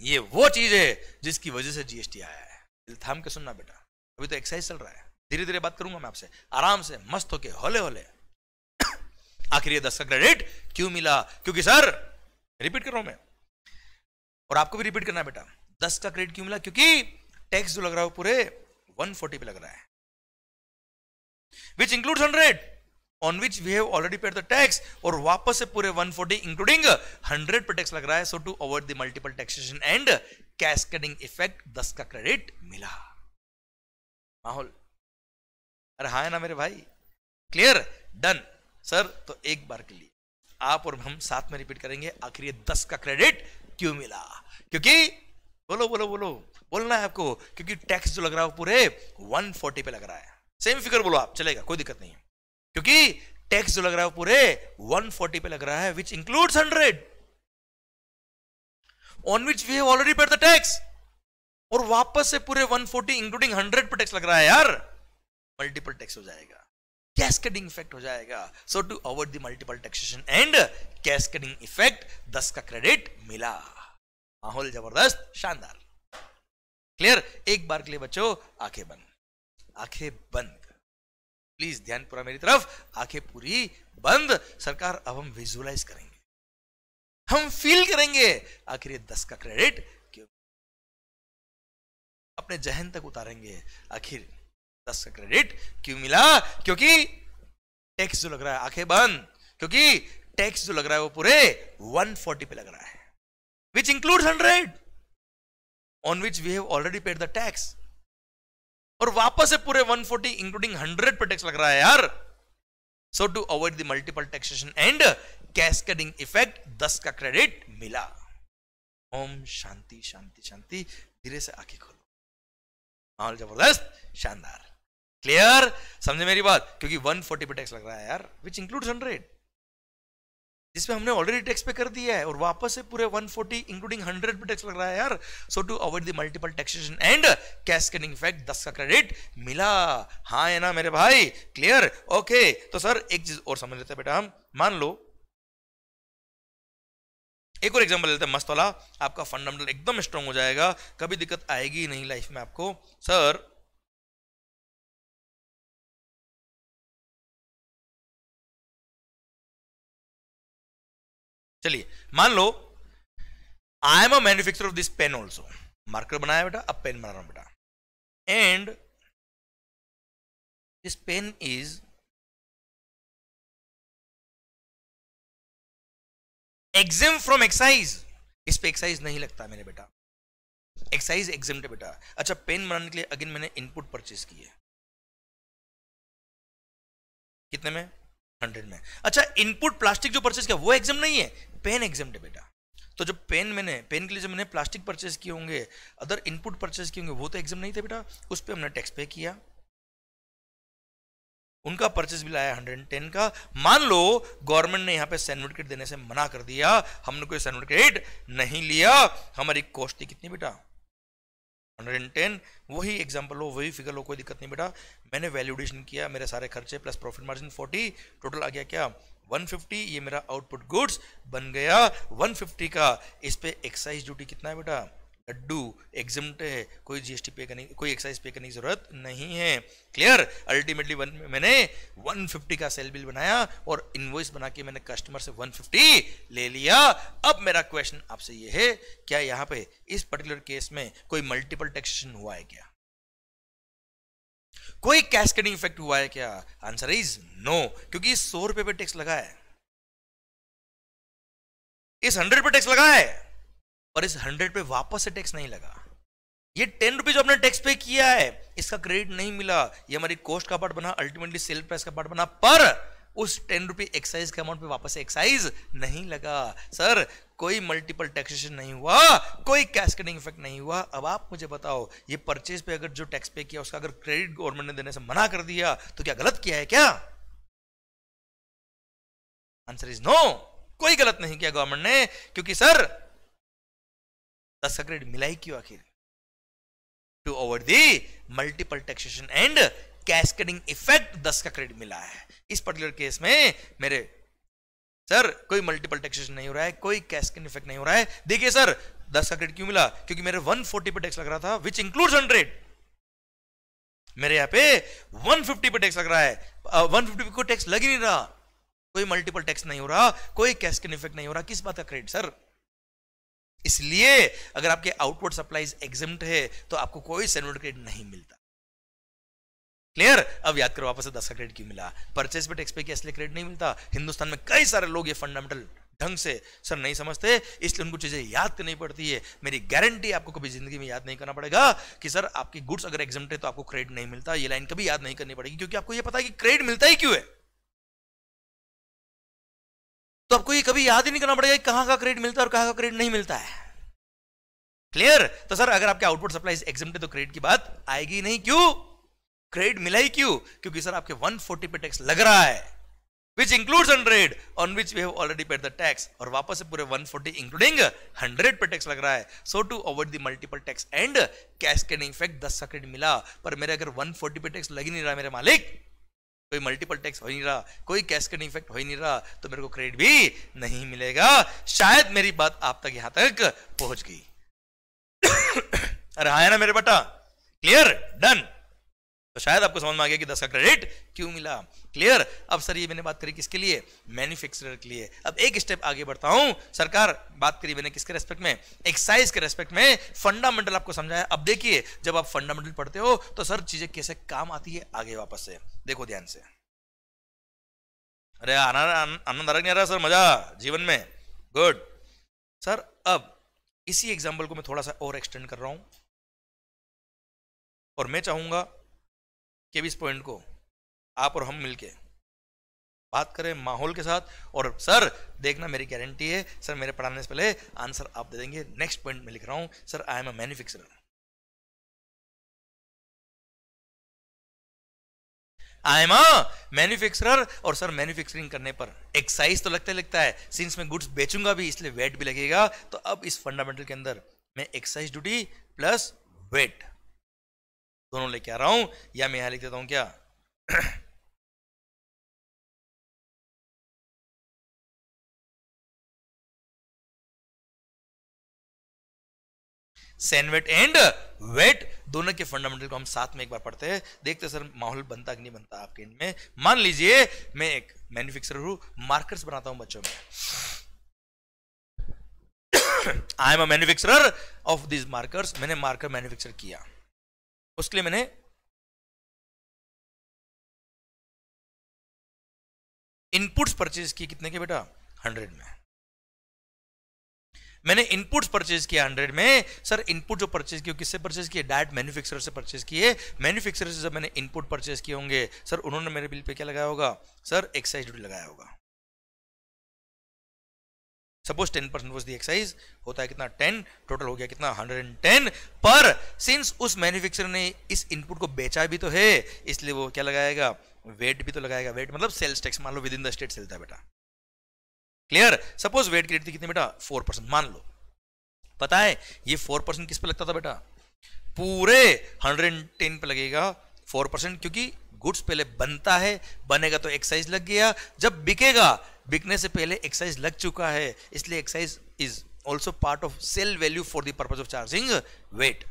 S1: ये वो चीज है जिसकी वजह से जीएसटी आया है दिल थाम के सुनना बेटा अभी तो एक्सरसाइज चल रहा है धीरे धीरे बात करूंगा मैं आपसे आराम से मस्त होके होले होले (coughs) आखिर ये दस का क्रेडिट क्यों मिला क्योंकि सर रिपीट कर रहा हूं मैं और आपको भी रिपीट करना है बेटा दस का क्रेडिट क्यों मिला क्योंकि टैक्स जो लग रहा है पूरे 140 पे लग रहा है which include hundred on which we have already paid the tax और वापस से पूरे 140 इंक्लूडिंग 100 पे टैक्स लग रहा है so to avoid the multiple taxation and cascading effect दस का क्रेडिट मिला माहौल अरे हाँ ना मेरे भाई क्लियर डन सर तो एक बार के लिए आप और हम साथ में रिपीट करेंगे आखिर ये दस का क्रेडिट क्यों मिला क्योंकि बोलो बोलो बोलो बोलना है आपको क्योंकि टैक्स जो लग रहा है पूरे 140 पे लग रहा है सेम फिगर बोलो आप चलेगा कोई दिक्कत नहीं है क्योंकि टैक्स जो लग रहा है पूरे 140 पे लग रहा है which includes hundred on which we have already paid the tax और वापस से पूरे 140 इंक्लूडिंग 100 पर टैक्स लग रहा है यार मल्टीपल टैक्स हो जाएगा कैस्केडिंग इफेक्ट हो जाएगा so to avoid the multiple taxation and cascading effect दस का क्रेडिट मिला माहौल जबरदस्त शानदार क्लियर एक बार के लिए बच्चों आंखें बंद आंखें बंद प्लीज ध्यान पूरा मेरी तरफ आंखें पूरी बंद सरकार अब हम विजुअलाइज करेंगे हम फील करेंगे आखिर ये दस का क्रेडिट क्यों अपने जहन तक उतारेंगे आखिर दस का क्रेडिट क्यों मिला क्योंकि टैक्स जो लग रहा है आंखें बंद क्योंकि टैक्स जो लग रहा है वो पूरे 140 पे लग रहा है which includes 100 on which we have already paid the tax और वापस से पूरे 140 इंक्लूडिंग 100 पर टैक्स लग रहा है यार so to avoid the multiple taxation and cascading effect 10 का क्रेडिट मिला ओम शांति शांति शांति धीरे से आंखें खोलो माहौल जबरदस्त शानदार क्लियर समझे मेरी बात क्योंकि 140 पर टैक्स लग रहा है यार विच इंक्लूड हंड्रेड जिसमें हमने ऑलरेडी टैक्स पे कर दिया है और वापस से पूरे 140 इंक्लूडिंग 100 पे टैक्स लग रहा है यार so to avoid the multiple taxation and cascading effect 10 का क्रेडिट मिला हाँ है ना मेरे भाई क्लियर ओके तो सर एक चीज और समझ लेते हैं बेटा हम मान लो एक और एग्जाम्पल लेते हैं मस्त वाला
S2: आपका फंडामेंटल एकदम स्ट्रांग हो जाएगा कभी दिक्कत आएगी नहीं लाइफ में आपको सर चलिए मान लो I am a manufacture of this pen also marker बनाया बेटा अब पेन बना रहा हूं बेटा and this pen is exempt from excise इस पे
S1: एक्साइज नहीं लगता मेरे बेटा एक्साइज एग्जाम बेटा अच्छा पेन बनाने के लिए अगेन मैंने इनपुट परचेज किया कितने में हंड्रेड में अच्छा इनपुट प्लास्टिक जो परचेज किया वो एग्जाम नहीं है पेन एग्जाम है बेटा तो जो पेन मैंने पेन के लिए जब मैंने प्लास्टिक परचेज किए होंगे अदर इनपुट परचेज किए होंगे वो तो एग्जाम नहीं थे बेटा उस पर हमने टैक्स पे किया उनका परचेज बिल आया 110 का मान लो गवर्नमेंट ने यहां पे सैनवुड किट देने से मना कर दिया हमने कोई सैनवुड किट नहीं लिया हमारी कॉस्ट थी कितनी बेटा 110 वही एग्जांपल हो वही फिगर लो कोई दिक्कत नहीं बेटा मैंने वैल्यूडेशन किया मेरे सारे खर्चे प्लस प्रॉफिट मार्जिन 40 टोटल आ गया क्या 150 ये मेरा आउटपुट गुड्स बन गया 150 का इस पे एक्साइज ड्यूटी कितना है बेटा लड्डू एग्जिम्ट है कोई जीएसटी पे करने कोई एक्साइज पे करने की जरूरत नहीं है क्लियर अल्टीमेटली वन मैंने 150 का सेल बिल बनाया और इनवॉइस बना के मैंने कस्टमर से 150 ले लिया अब मेरा क्वेश्चन आपसे ये है क्या यहाँ पे इस पर्टिकुलर केस में कोई मल्टीपल टैक्सेशन हुआ है क्या कोई कैस्केडिंग इफेक्ट हुआ है क्या आंसर इज नो क्योंकि इस सौ रुपए पर टैक्स लगा है इस हंड्रेड पे टैक्स लगा है पर इस हंड्रेड पे वापस से टैक्स नहीं लगा ये टेन रुपीज जो आपने टैक्स पे किया है इसका क्रेडिट नहीं मिला ये हमारी कॉस्ट का पार्ट बना अल्टीमेटली सेल प्राइस का पार्ट बना पर उस टेन रुपी एक्साइज के अमाउंट पे वापस एक्साइज नहीं लगा सर कोई मल्टीपल टैक्सेशन नहीं हुआ कोई कैस्केडिंग इफेक्ट नहीं हुआ अब आप मुझे बताओ ये परचेज पे अगर जो टैक्स पे किया उसका अगर क्रेडिट गवर्नमेंट ने देने से मना कर दिया तो क्या गलत किया है क्या आंसर इज नो कोई गलत नहीं किया गवर्नमेंट ने क्योंकि सर दस का क्रेडिट मिला ही क्यों आखिर to avoid the multiple taxation and cascading effect दस का क्रेडिट मिला है इस पर्टिकुलर केस में मेरे सर कोई मल्टीपल टैक्सेशन नहीं हो रहा है कोई कैस्केडिंग इफेक्ट नहीं हो रहा है देखिए सर दस का क्रेडिट क्यों मिला क्योंकि मेरे 140 पे टैक्स लग रहा था विच इंक्लूड हंड्रेड मेरे यहां पे 150 पे टैक्स लग रहा है वन फिफ्टी पे कोई टैक्स लग ही नहीं रहा कोई मल्टीपल टैक्स नहीं हो रहा कोई कैस्केड इफेक्ट नहीं हो रहा किस बात का क्रेडिट सर इसलिए अगर आपके आउटवर्ड सप्लाईज एग्जिम्ट है तो आपको कोई सेनुअल क्रेडिट नहीं मिलता क्लियर अब याद करो वापस दस का क्रेडिट क्यों मिला परचेस पे टैक्स पे क्या इसलिए क्रेडिट नहीं मिलता हिंदुस्तान में कई सारे लोग ये फंडामेंटल ढंग से सर नहीं समझते इसलिए उनको चीजें याद करनी पड़ती है मेरी गारंटी आपको कभी जिंदगी में याद नहीं करना पड़ेगा कि सर आपकी गुड्स अगर एग्जाम है तो आपको क्रेडिट नहीं मिलता ये लाइन कभी याद नहीं करनी पड़ेगी क्योंकि आपको ये पता है कि क्रेडिट मिलता ही क्यों है तो आपको ये कभी याद ही नहीं करना पड़ेगा कि का क्रेडिट मिलता है और कहां का क्रेडिट नहीं मिलता है क्लियर तो सर अगर आपके आउटपुट सप्लाई एग्जाम तो क्रेडिट की बात आएगी नहीं क्यों क्रेडिट मिला ही क्यों क्योंकि सर आपके 140 पे टैक्स लग रहा है which includes hundred on which we have already paid the tax और वापस से पूरे 140 इंक्लूडिंग 100 पे टैक्स लग रहा है so to avoid the multiple tax and cascading effect 10 का क्रेडिट मिला पर मेरे अगर 140 पे टैक्स लग ही नहीं रहा मेरे मालिक कोई मल्टीपल टैक्स हो ही नहीं रहा कोई कैश कैडिंग इफेक्ट हो ही नहीं रहा तो मेरे को क्रेडिट भी नहीं मिलेगा शायद मेरी बात आप तक यहां तक पहुंच गई (coughs) अरे हाँ ना मेरे बेटा क्लियर डन तो शायद आपको समझ में आ गया कि दस का क्रेडिट क्यों मिला क्लियर अब सर ये मैंने बात करी किसके लिए मैन्युफैक्चरर के लिए अब एक स्टेप आगे बढ़ता हूं सरकार बात करी मैंने किसके रेस्पेक्ट में एक्साइज के रेस्पेक्ट में फंडामेंटल आपको समझाया अब देखिए जब आप फंडामेंटल पढ़ते हो तो सर चीजें कैसे काम आती है आगे वापस से देखो ध्यान से अरे आनंद आ रहा आ रहा सर मजा जीवन में गुड सर अब इसी एग्जाम्पल को मैं थोड़ा सा और एक्सटेंड कर रहा हूं और मैं चाहूंगा के इस पॉइंट को आप और हम मिलके बात करें माहौल के साथ और सर देखना मेरी गारंटी है सर मेरे पढ़ाने से पहले आंसर आप दे देंगे
S2: नेक्स्ट पॉइंट में लिख रहा हूं sir I am a manufacturer I am a manufacturer और सर मैन्युफैक्चरिंग करने
S1: पर एक्साइज तो लगता ही लगता है सिंस मैं गुड्स बेचूंगा भी इसलिए वेट भी लगेगा तो अब इस फंडामेंटल के अंदर मैं एक्साइज ड्यूटी प्लस वेट दोनों लेके आ रहा हूं
S2: या मैं यहां लिख देता हूं क्या सैनवेट एंड वेट दोनों के फंडामेंटल को हम साथ में एक बार
S1: पढ़ते हैं देखते हैं सर माहौल बनता कि नहीं बनता आपके इनमें मान लीजिए मैं एक मैन्युफैक्चरर हूं मार्कर्स बनाता हूं बच्चों में I am a
S2: manufacturer of this markers मैंने मार्कर मैन्युफैक्चर किया उसके लिए मैंने इनपुट्स परचेज किए कितने के बेटा हंड्रेड में मैंने इनपुट्स परचेज
S1: किया हंड्रेड में सर इनपुट जो परचेज किए किससे परचेज किए डायरेक्ट मैन्युफैक्चरर से परचेज किए मैन्युफैक्चरर से जब मैंने इनपुट परचेज किए होंगे सर उन्होंने मेरे बिल पे क्या लगाया होगा सर एक्साइज ड्यूटी लगाया होगा suppose ten percent was the excise होता है कितना टेन टोटल हो गया कितना हंड्रेड एंड टेन पर सिंस उस मैन्युफैक्चरर ने इस इनपुट को बेचा भी तो है इसलिए वो क्या लगाएगा वेट भी तो लगाएगा वेट मतलब सेल्स टैक्स मान लो विद इन द स्टेट सेलता है बेटा क्लियर सपोज वेट की रेट थी कितनी बेटा फोर परसेंट मान लो पता है ये फोर परसेंट किस पे लगता था बेटा पूरे हंड्रेड एंड टेन पे लगेगा फोर परसेंट क्योंकि गुड्स पहले बनता है बनेगा तो एक्साइज लग गया जब बिकेगा बिकने से पहले एक्साइज लग चुका है इसलिए excise is also part of sale value for purpose purpose of charging VAT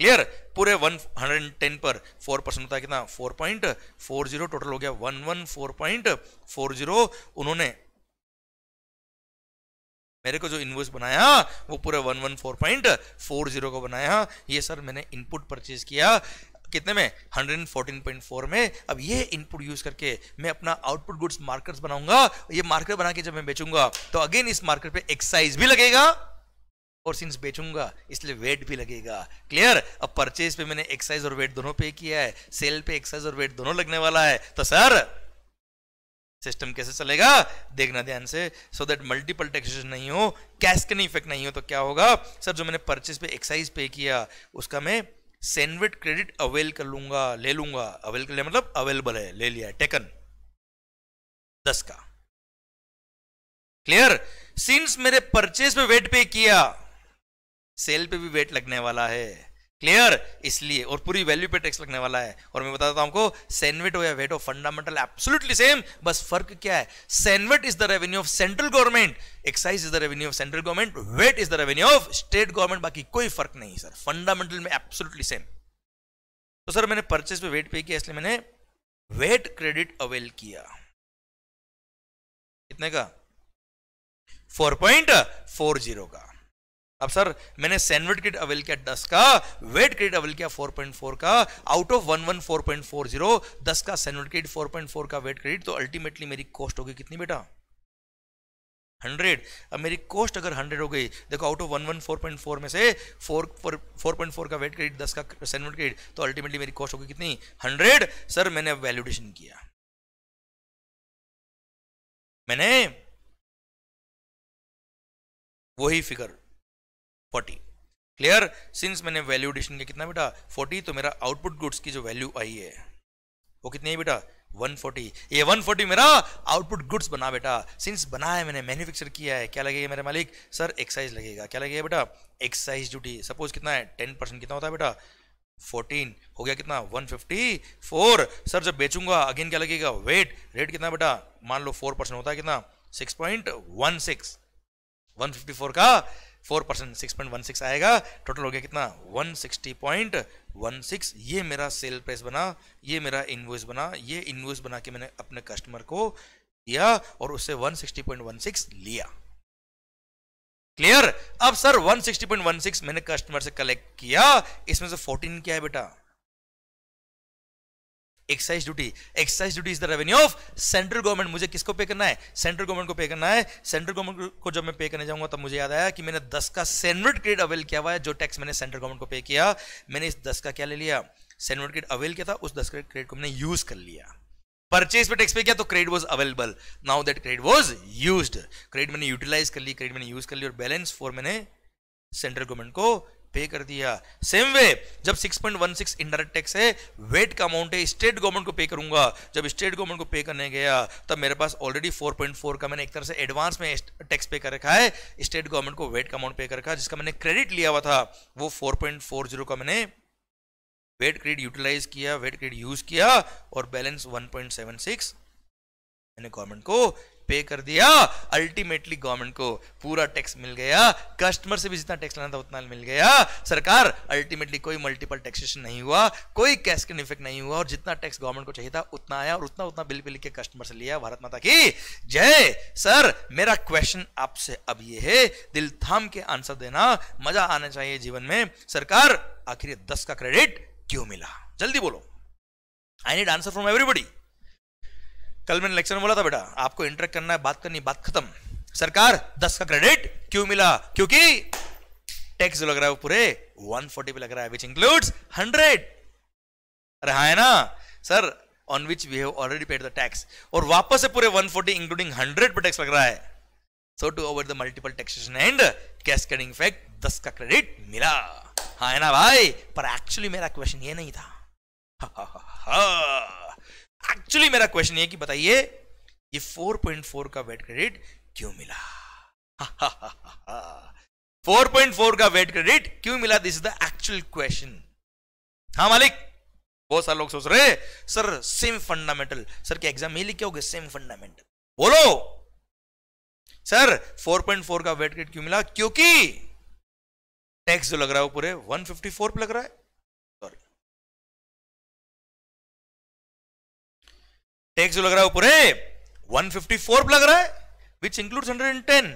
S1: clear पूरे 110 पर 4 परसेंट होता है कितना 4.40 टोटल हो गया 114.40 उन्होंने मेरे को जो इन्वॉइस बनाया वो फोर 114.40 को बनाया ये सर मैंने इनपुट परचेज किया कितने में 114.4 में अब ये इनपुट यूज करके मैं अपना आउटपुट गुड्स मार्कर्स बनाऊंगा ये मार्कर बना के जब मैं बेचूंगा तो अगेन इस मार्कर पे एक्साइज भी लगेगा और सिंस बेचूंगा इसलिए वेट भी लगेगा क्लियर अब परचेज पे मैंने एक्साइज और वेट दोनों पे किया है सेल पे एक्साइज और वेट दोनों लगने वाला है तो सर सिस्टम कैसे चलेगा देखना ध्यान से सो दैट मल्टीपल टैक्सेशन नहीं हो कैश का इफेक्ट नहीं हो तो क्या होगा सर जो मैंने परचेज पे एक्साइज पे किया उसका मैं सेनविट क्रेडिट अवेल कर लूंगा ले लूंगा अवेल कर लिया मतलब अवेलेबल है ले लिया टेकन दस का क्लियर सिंस मेरे परचेज पे वेट पे किया सेल पे भी वेट लगने वाला है क्लियर इसलिए और पूरी वैल्यू पे टैक्स लगने वाला है और मैं बताता हूं आपको सेनवेट हो या वेट हो फंडामेंटल एब्सोल्युटली सेम बस फर्क क्या है CENVAT is the revenue of central government excise is the revenue of central government VAT is the revenue of state government बाकी कोई फर्क नहीं सर फंडामेंटल में एब्सोल्युटली सेम तो सर मैंने परचेज पे वेट पे किया इसलिए मैंने वेट क्रेडिट अवेल किया कितने का जीरो का अब सर मैंने सैनवेट क्रेडिट अवेल किया दस का वेट क्रेडिट अवेल किया 4.4 का आउट ऑफ जीरो दस का फोर पॉइंट 4.4 का वेट क्रेडिट तो अल्टीमेटली मेरी कॉस्ट होगी कितनी बेटा 100 अब मेरी कॉस्ट अगर 100 हो गई देखो आउट ऑफ फोर में से पॉइंट 4.4 का वेट क्रेडिट दस का सैनवेट क्रेडिट तो अल्टीमेटली मेरी कॉस्ट
S2: होगी कितनी हंड्रेड सर मैंने वैल्यूडेशन किया मैंने वही फिगर
S1: फोर्टी क्लियर सिंस मैंने वैल्यू एडिशन किया कितना बेटा फोर्टी तो मेरा आउटपुट गुड्स की जो वैल्यू आई है वो कितनी है बेटा 140 ये 140 मेरा आउटपुट गुड्स बना बेटा सिंस बना है मैंने मैन्युफैक्चर किया है क्या लगेगा मेरे मालिक सर एक्साइज लगेगा क्या लगेगा बेटा एक्साइज ड्यूटी सपोज कितना है 10 परसेंट कितना होता है बेटा 14 हो गया कितना 154 सर जब बेचूंगा अगेन क्या लगेगा वेट रेट कितना बेटा मान लो 4 परसेंट होता है कितना सिक्स पॉइंट का four percent six point one six आएगा टोटल हो गया कितना one sixty point one six ये मेरा सेल प्राइस बना ये मेरा इन्वॉइस बना ये इन्वॉइस बना के मैंने अपने कस्टमर को दिया और उससे one sixty point one six लिया क्लियर अब sir one sixty point one six मैंने कस्टमर से कलेक्ट किया इसमें से फोर्टीन क्या है बेटा excise duty excise duty is the revenue of central government मुझे किसको पे करना है सेंट्रल गवर्नमेंट को पे करना है सेंट्रल गवर्नमेंट को जब मैं पे करने जाऊंगा तब मुझे याद आया कि मैंने दस का सेनवर्ड क्रेड अवेल किया हुआ है जो टैक्स मैंने सेंट्रल गवर्नमेंट को पे किया मैंने इस दस का क्या ले लिया सेनवर्ड क्रेड अवेल किया था उस दस क्रेड को मैंने यूज कर लिया परचेज पे टैक्स पे किया तो credit was available now that credit was use credit मैंने यूटिलाइज कर ली क्रेडिट मैंने यूज कर ली और बैलेंस फॉर मैंने सेंट्रल गवर्नमेंट को पे कर दिया सेम वे जब 6.16 point one six indirect tax है वेट का अमाउंट है स्टेट गवर्नमेंट को पे करूंगा जब स्टेट गवर्नमेंट को पे करने गया तब मेरे पास ऑलरेडी 4.4 का मैंने एक तरह से एडवांस में टैक्स पे कर रखा है स्टेट गवर्नमेंट को वेट का अमाउंट पे कर रखा है जिसका मैंने क्रेडिट लिया हुआ था वो 4.40 का मैंने वेट क्रेडिट यूटिलाइज किया वेट क्रेडिट यूज किया और बैलेंस वन मैंने गवर्नमेंट को पे कर दिया अल्टीमेटली गवर्नमेंट को पूरा टैक्स मिल गया कस्टमर से भी जितना टैक्स लाना था उतना मिल गया सरकार अल्टीमेटली कोई मल्टीपल टैक्सेशन नहीं हुआ कोई कैस्किन इफेक्ट नहीं हुआ और जितना टैक्स गवर्नमेंट को चाहिए था उतना आया और उतना उतना बिल पे लिख के कस्टमर से लिया भारत माता की जय सर मेरा क्वेश्चन आपसे अब ये है दिल थाम के आंसर देना मजा आना चाहिए जीवन में सरकार आखिर दस का क्रेडिट क्यों मिला जल्दी बोलो I need answer from everybody कल मैंने लेक्चर में बोला था बेटा आपको इंटरेक्ट करना है बात करनी बात खत्म सरकार दस का क्रेडिट क्यों मिला क्योंकि टैक्स लग रहा है वो पूरे 140 पे लग रहा है विच इंक्लूड्स 100 रहा है ना sir on which we have already paid the tax और वापस से पूरे 140 इंक्लूडिंग 100 पे टैक्स लग रहा है so to over the multiple taxation and cascading effect 10 का क्रेडिट मिला हाँ है ना भाई पर एक्चुअली मेरा क्वेश्चन ये नहीं था (laughs) हा हा हा हा एक्चुअली मेरा क्वेश्चन ये कि बताइए ये 4.4 का वेट क्रेडिट क्यों मिला 4.4 (laughs) का वेट क्रेडिट क्यों मिला this is the actual question हाँ मालिक बहुत सारे लोग सोच रहे सर सेम फंडामेंटल सर के एग्जाम में लिखे हो गए सेम फंडामेंटल बोलो सर 4.4 का वेट क्रेडिट क्यों मिला क्योंकि
S2: टैक्स जो लग रहा है वो पूरे 154 पे लग रहा है टैक्स जो लग रहा है ऊपर है 154 लग रहा है which include hundred and ten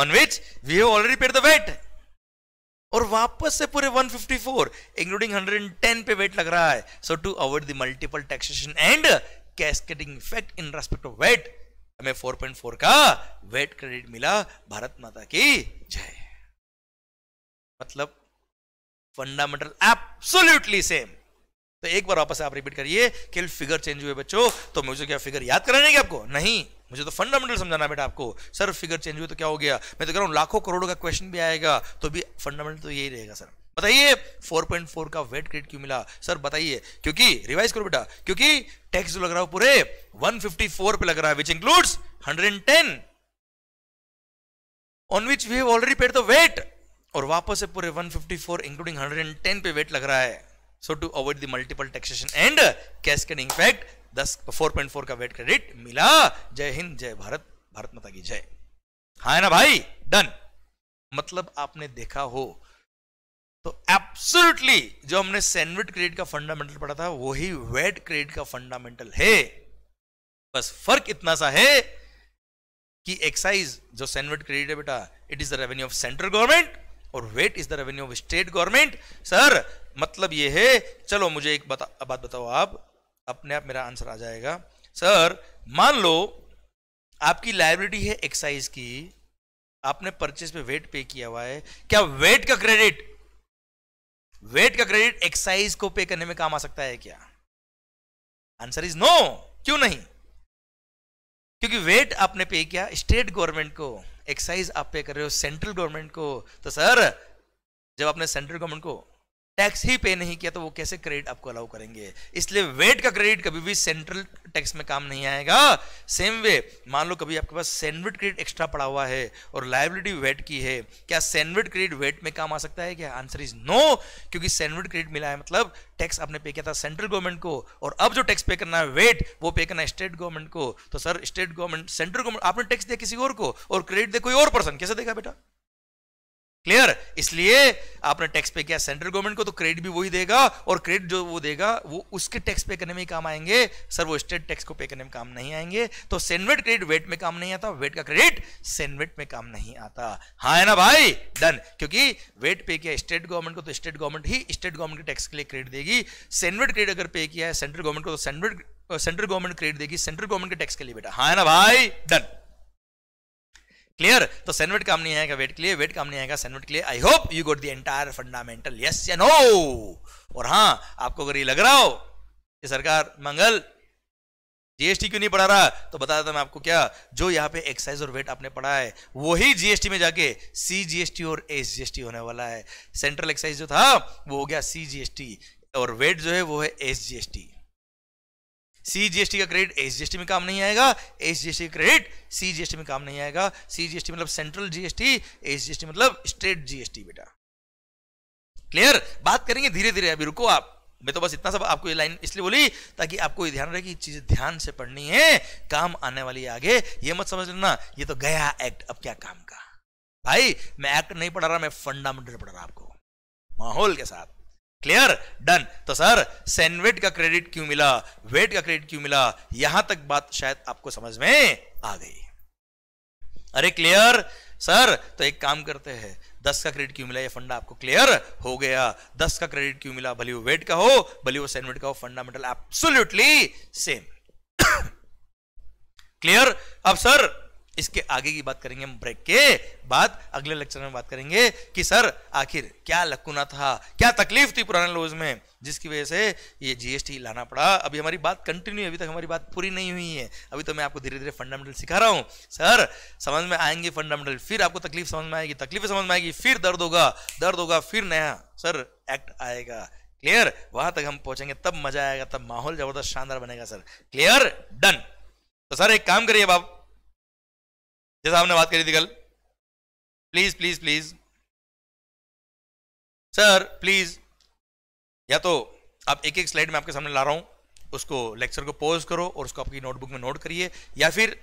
S2: on which we
S1: have already paid the VAT और वापस से पूरे 154 इंक्लूडिंग 110 पे वेट लग रहा है so to avoid the multiple taxation and cascading effect in respect of VAT हमें 4.4 का वेट क्रेडिट मिला भारत माता की जय मतलब फंडामेंटल एब्सोल्युटली सेम तो एक बार वापस आप रिपीट करिए कि फिगर चेंज हुए बच्चों तो मुझे क्या फिगर याद कराने की आपको नहीं मुझे तो फंडामेंटल समझाना बेटा आपको सर फिगर चेंज हुए तो क्या हो गया मैं तो कह रहा हूँ लाखों करोड़ों का क्वेश्चन भी आएगा तो भी फंडामेंटल तो यही रहेगा सर बताइए 4.4 का वेट ग्रेड क्यों मिला सर बताइए क्योंकि रिवाइज करो बेटा क्योंकि टैक्स जो लग रहा है पूरे 154 पे लग रहा है which includes 110 on which we have already paid the VAT और वापस से पूरे 154 इंक्लूडिंग 110 पे वेट लग रहा है so to avoid the multiple taxation and cascading effect point 4.4 का वेट क्रेडिट मिला जय हिंद जय भारत भारत माता की जय हा है ना भाई डन मतलब आपने देखा हो तो एब्सोल्युटली जो हमने सैंडविच क्रेडिट का फंडामेंटल पढ़ा था वही वेट क्रेडिट का फंडामेंटल है बस फर्क इतना सा है कि एक्साइज जो सैंडविच क्रेडिट है बेटा it is the revenue of central government और VAT is the revenue of state government sir मतलब ये है चलो मुझे एक बता, बात बताओ आप अपने आप मेरा आंसर आ जाएगा सर मान लो आपकी लाइबिलिटी है एक्साइज की आपने परचेज पे वेट पे किया हुआ है क्या वेट का क्रेडिट वेट का क्रेडिट एक्साइज को पे करने में काम आ सकता है क्या आंसर इज नो क्यों नहीं क्योंकि वेट आपने पे किया स्टेट गवर्नमेंट को एक्सरसाइज आप पे कर रहे हो सेंट्रल गवर्नमेंट को तो सर जब आपने सेंट्रल गवर्नमेंट को टैक्स ही पे नहीं किया तो वो कैसे क्रेडिट आपको अलाउ करेंगे इसलिए वेट का क्रेडिट कभी भी सेंट्रल टैक्स में काम नहीं आएगा सेम वे मान लो कभी आपके पास सैंडविड क्रेडिट एक्स्ट्रा पड़ा हुआ है और लाइबिलिटी वेट की है क्या सैंडविड क्रेडिट वेट में काम आ सकता है क्या आंसर इज नो क्योंकि सैंडविड क्रेडिट मिला है मतलब टैक्स आपने पे किया था सेंट्रल गवर्नमेंट को और अब जो टैक्स पे करना है वेट वो पे करना है स्टेट गवर्नमेंट को तो sir state government central government आपने टैक्स दिया किसी और को और क्रेडिट दे कोई और पर्सन कैसे देखा बेटा क्लियर इसलिए आपने टैक्स पे किया सेंट्रल गवर्नमेंट को तो क्रेडिट भी वही देगा और क्रेडिट जो वो देगा वो उसके टैक्स पे करने में काम आएंगे सर वो स्टेट टैक्स को पे करने में काम नहीं आएंगे तो सेनवेट क्रेडिट वेट में काम नहीं आता वेट का क्रेडिट सेनवेट में काम नहीं आता हाँ है ना भाई डन क्योंकि वेट पे किया स्टेट गवर्नमेंट को तो स्टेट गवर्नमेंट ही स्टेट गवर्नमेंट के टैक्स के लिए क्रेडिट देगी सेनवेट क्रेडिट अगर पे किया है सेंट्रल गवर्नमेंट को तो सेंट्रल गवर्नमेंट क्रेडिट देगी सेंट्रल गवर्नमेंट के टैक्स के लिए बेटा हाँ है ना भाई डन क्लियर तो सेनवेट काम नहीं आएगा वेट के लिए वेट काम नहीं आएगा सेनवेट के लिए I hope you got the entire fundamental yes या नो और हां आपको अगर ये लग रहा हो कि सरकार मंगल जीएसटी क्यों नहीं पढ़ा रहा तो बता देता मैं आपको क्या जो यहाँ पे एक्साइज और वेट आपने पढ़ा है वही जीएसटी में जाके सी जीएसटी और एस जीएसटी होने वाला है सेंट्रल एक्साइज जो था वो हो गया सी जीएसटी और वेट जो है वो है एस जीएसटी सीजीएसटी का क्रेडिट एसजीएसटी में काम नहीं आएगा एसजीएसटी का क्रेडिट सीजीएसटी में काम नहीं आएगा सीजीएसटी मतलब सेंट्रल जीएसटी एसजीएसटी मतलब स्टेट जीएसटी बेटा क्लियर बात करेंगे धीरे धीरे अभी रुको आप मैं तो बस इतना सब आपको ये लाइन इसलिए बोली ताकि आपको ये ध्यान रहे कि चीजें ध्यान से पढ़नी है काम आने वाली है आगे ये मत समझ लेना ये तो गया एक्ट अब क्या काम का भाई मैं एक्ट नहीं पढ़ा रहा मैं फंडामेंटल पढ़ा रहा आपको माहौल के साथ क्लियर डन तो सर सेनवेट का क्रेडिट क्यों मिला वेट का क्रेडिट क्यों मिला यहां तक बात शायद आपको समझ में आ गई अरे क्लियर सर तो एक काम करते हैं दस का क्रेडिट क्यों मिला ये फंडा आपको क्लियर हो गया दस का क्रेडिट क्यों मिला भले वो वेट का हो भले वो सेनवेट का हो फंडामेंटल एब्सोल्यूटली सेम क्लियर अब सर इसके आगे की बात करेंगे हम ब्रेक के बाद अगले लेक्चर में बात करेंगे कि सर आखिर क्या लकुना था क्या तकलीफ थी पुराने लोज में जिसकी वजह से ये जीएसटी लाना पड़ा अभी हमारी बात कंटिन्यू अभी तक हमारी बात पूरी नहीं हुई है अभी तो मैं आपको धीरे धीरे फंडामेंटल सिखा रहा हूँ सर समझ में आएंगे फंडामेंटल फिर आपको तकलीफ समझ में आएगी तकलीफ समझ में आएगी फिर दर्द होगा दर्द होगा फिर नया सर एक्ट आएगा क्लियर वहां तक हम पहुंचेंगे तब मजा आएगा तब माहौल जबरदस्त शानदार बनेगा सर क्लियर डन तो
S2: सर एक काम करिए आप जैसा हमने बात करी थी कल please please please sir please या तो
S1: आप एक एक स्लाइड में आपके सामने ला रहा हूं उसको लेक्चर को पॉज करो और उसको आपकी नोटबुक में नोट करिए या फिर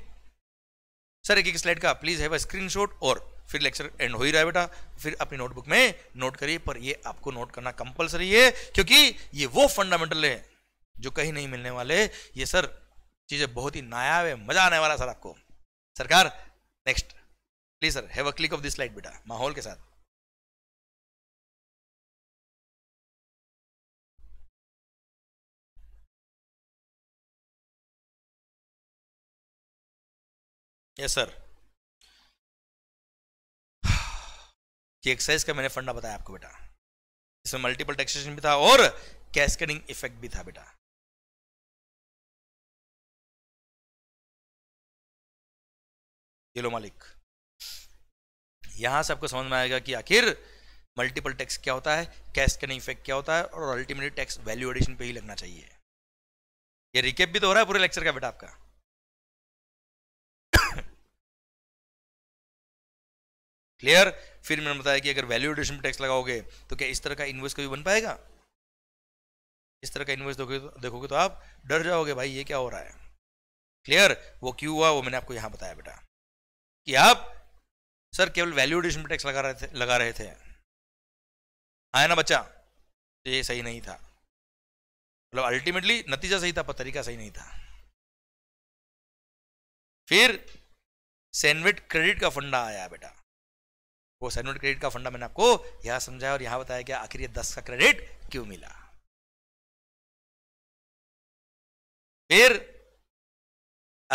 S1: सर एक एक स्लाइड का प्लीज है स्क्रीनशॉट और फिर लेक्चर एंड हो ही रहा है बेटा फिर अपनी नोटबुक में नोट करिए पर ये आपको नोट करना कंपलसरी है क्योंकि ये वो फंडामेंटल है जो कहीं नहीं मिलने वाले ये सर चीजें बहुत ही नायाब है
S2: मजा आने वाला सर आपको सरकार next please sir have a click of this slide बेटा माहौल के साथ यस सर ये एक्सरसाइज का मैंने फंडा बताया आपको बेटा इसमें मल्टीपल टेक्सेशन भी था और कैस्केडिंग इफेक्ट भी था बेटा ये लो मालिक यहां से आपको
S1: समझ में आएगा कि आखिर मल्टीपल टैक्स क्या होता है कैश का इफेक्ट क्या होता है और अल्टीमेटली टैक्स
S2: वैल्यू एडिशन पे ही लगना चाहिए ये रिकेप भी तो हो रहा है पूरे लेक्चर का बेटा आपका क्लियर फिर मैंने बताया कि अगर वैल्यू एडिशन पे टैक्स लगाओगे तो क्या इस तरह का इन्वेस्ट कभी बन पाएगा
S1: इस तरह का इन्वेस्ट देखोगे तो, देखोगे तो आप डर जाओगे भाई ये क्या हो रहा है क्लियर वो क्यों हुआ वो मैंने आपको यहां बताया बेटा कि आप सर केवल वैल्यू एडिशन पर टैक्स लगा
S2: रहे थे लगा रहे थे आया हाँ ना बच्चा तो ये सही नहीं था मतलब अल्टीमेटली नतीजा सही था पर तरीका सही नहीं था फिर सैनविट क्रेडिट का फंडा आया बेटा वो
S1: सैनविट क्रेडिट का फंडा मैंने आपको यहां समझाया और यहां बताया कि आखिर ये दस का क्रेडिट क्यों मिला फिर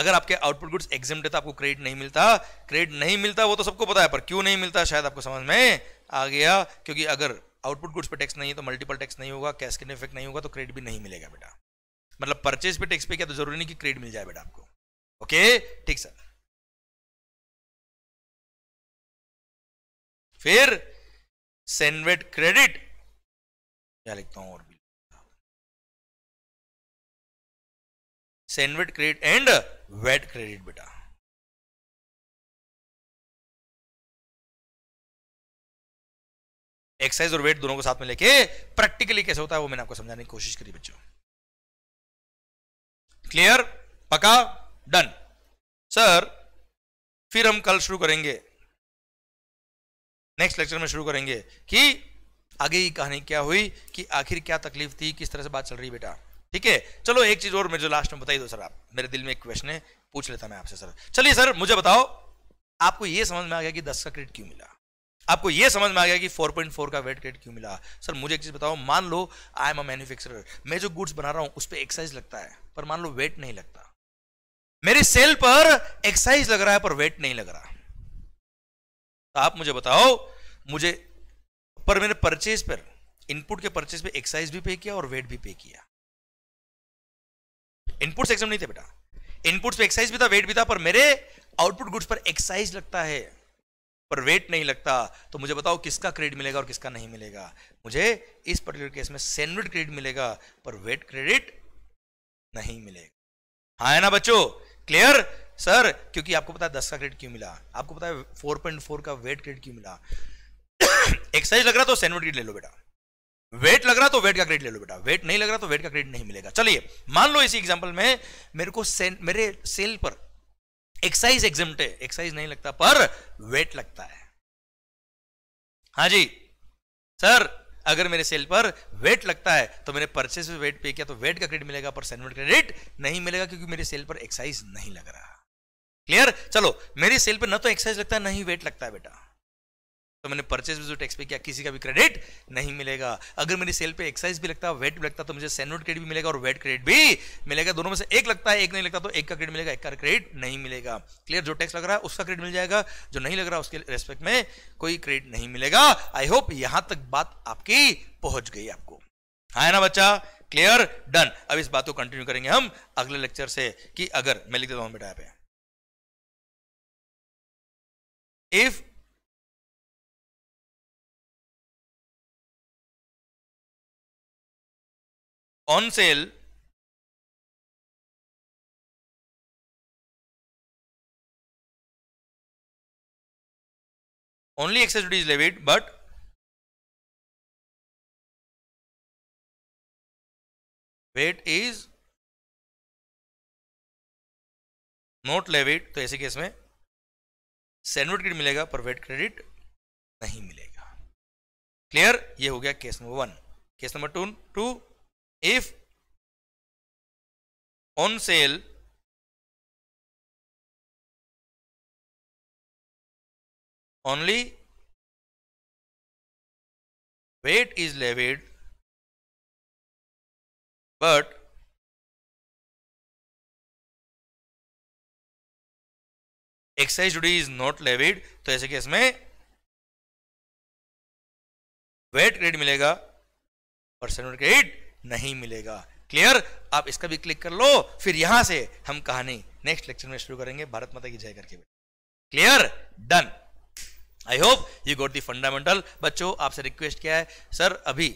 S1: अगर आपके आउटपुट गुड्स एग्जाम है तो आपको क्रेडिट नहीं मिलता क्रेडिट नहीं मिलता वो तो सबको पता है पर क्यों नहीं मिलता शायद आपको समझ में आ गया क्योंकि अगर आउटपुट गुड्स पे टैक्स नहीं है तो मल्टीपल टैक्स नहीं होगा के इफेक्ट नहीं
S2: होगा तो क्रेडिट भी नहीं मिलेगा बेटा मतलब परचेज पे टैक्स पे क्या तो जरूरी नहीं कि क्रेडिट मिल जाए बेटा आपको ओके ठीक सर फिर सेनवेट क्रेडिट क्या लिखता हूं और भी CENVAT credit and VAT credit बेटा एक्सरसाइज और वेट दोनों को साथ में लेके प्रैक्टिकली कैसे होता है वो मैंने आपको समझाने की कोशिश करी बच्चों क्लियर पका डन सर फिर हम कल शुरू करेंगे
S1: नेक्स्ट लेक्चर में शुरू करेंगे कि आगे की कहानी क्या हुई कि आखिर क्या तकलीफ थी किस तरह से बात चल रही बेटा ठीक है चलो एक चीज और मुझे जो लास्ट में बताई दो तो सर आप मेरे दिल में एक क्वेश्चन है पूछ लेता मैं आपसे सर चलिए सर मुझे बताओ आपको यह समझ में आ गया कि दस का क्रेडिट क्यों मिला आपको यह समझ में आ गया कि 4.4 का वेट क्रेडिट क्यों मिला सर मुझे एक चीज बताओ मान लो आई एम अ मैन्युफैक्चरर मैं जो गुड्स बना रहा हूं उस पर एक्साइज लगता है पर मान लो वेट नहीं लगता मेरी सेल पर एक्साइज लग रहा है पर वेट नहीं लग रहा तो आप मुझे बताओ मुझे पर मैंने परचेज पर इनपुट के परचेज पे एक्साइज भी पे किया और वेट भी पे किया इनपुट्स एग्जाम नहीं थे बेटा इनपुट्स पे एक्साइज भी था वेट भी था पर मेरे आउटपुट गुड्स पर एक्साइज लगता है पर वेट नहीं लगता तो मुझे बताओ किसका क्रेडिट मिलेगा और किसका नहीं मिलेगा मुझे इस पर्टिकुलर केस में सैंडविड क्रेडिट मिलेगा पर वेट क्रेडिट नहीं मिलेगा हाँ है ना बच्चों क्लियर सर क्योंकि आपको पता है दस का क्रेडिट क्यों मिला आपको पता है फोर पॉइंट फोर का वेट क्रेडिट क्यों मिला एक्साइज (coughs) लग रहा तो सैंडविड क्रेडिट ले लो बेटा वेट लग रहा तो वेट का क्रेडिट ले लो बेटा वेट नहीं लग रहा तो वेट का क्रेडिट नहीं मिलेगा चलिए मान लो इसी एग्जाम्पल में मेरे को सेल, मेरे सेल पर एक्साइज एग्जाम एक्साइज नहीं लगता पर वेट लगता है हाँ जी सर अगर मेरे सेल पर वेट लगता है तो मेरे परचेस पे वेट पे किया तो वेट का क्रेडिट मिलेगा पर सेनमेंट क्रेडिट नहीं मिलेगा क्योंकि मेरे सेल पर एक्साइज नहीं लग रहा क्लियर चलो मेरे सेल पर ना तो एक्साइज लगता है ना ही वेट लगता है बेटा तो मैंने परचेज भी जो टैक्स पे किया किसी का भी क्रेडिट नहीं मिलेगा अगर मेरी सेल पे एक्साइज भी लगता है वेट भी लगता तो मुझे सैनोट क्रेडिट भी मिलेगा और वेट क्रेडिट भी मिलेगा दोनों में से एक लगता है एक नहीं लगता तो एक का क्रेडिट मिलेगा एक का क्रेडिट नहीं मिलेगा क्लियर जो टैक्स लग रहा है उसका क्रेडिट मिल जाएगा जो नहीं लग रहा उसके रेस्पेक्ट में कोई क्रेडिट नहीं मिलेगा आई होप यहां तक बात आपकी पहुंच गई आपको हाँ है ना बच्चा
S2: क्लियर डन अब इस बात को कंटिन्यू करेंगे हम अगले लेक्चर से कि अगर मैं लिख देता हूं बेटा यहाँ if on sale only excess duty is levied but weight is not levied तो ऐसे केस में सैंडविड क्रेडिट मिलेगा पर वेट क्रेडिट नहीं मिलेगा क्लियर यह हो गया case number one case number two two if on sale only VAT is levied but excise duty is not levied तो ऐसे केस में वेट क्रेडिट मिलेगा परसेंट क्रेडिट
S1: नहीं मिलेगा क्लियर आप इसका भी क्लिक कर लो फिर यहां से हम कहानी नेक्स्ट लेक्चर में शुरू करेंगे भारत माता की जय करके clear done I hope you got the fundamental बच्चों आपसे रिक्वेस्ट क्या है सर अभी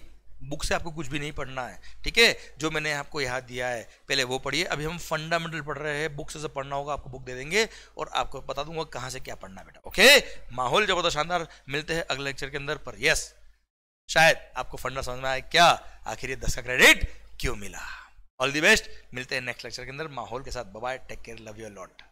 S1: बुक से आपको कुछ भी नहीं पढ़ना है ठीक है जो मैंने आपको यहाँ दिया है पहले वो पढ़िए अभी हम फंडामेंटल पढ़ रहे हैं बुक से पढ़ना होगा आपको बुक दे देंगे और आपको बता दूंगा कहाँ से क्या पढ़ना बेटा ओके माहौल होता शानदार मिलते हैं अगले लेक्चर के अंदर पर यस शायद आपको फंडा समझ में आया क्या आखिर ये दस का क्रेडिट
S2: क्यों मिला ऑल दी बेस्ट मिलते हैं नेक्स्ट लेक्चर के अंदर माहौल के साथ bye take care love your lot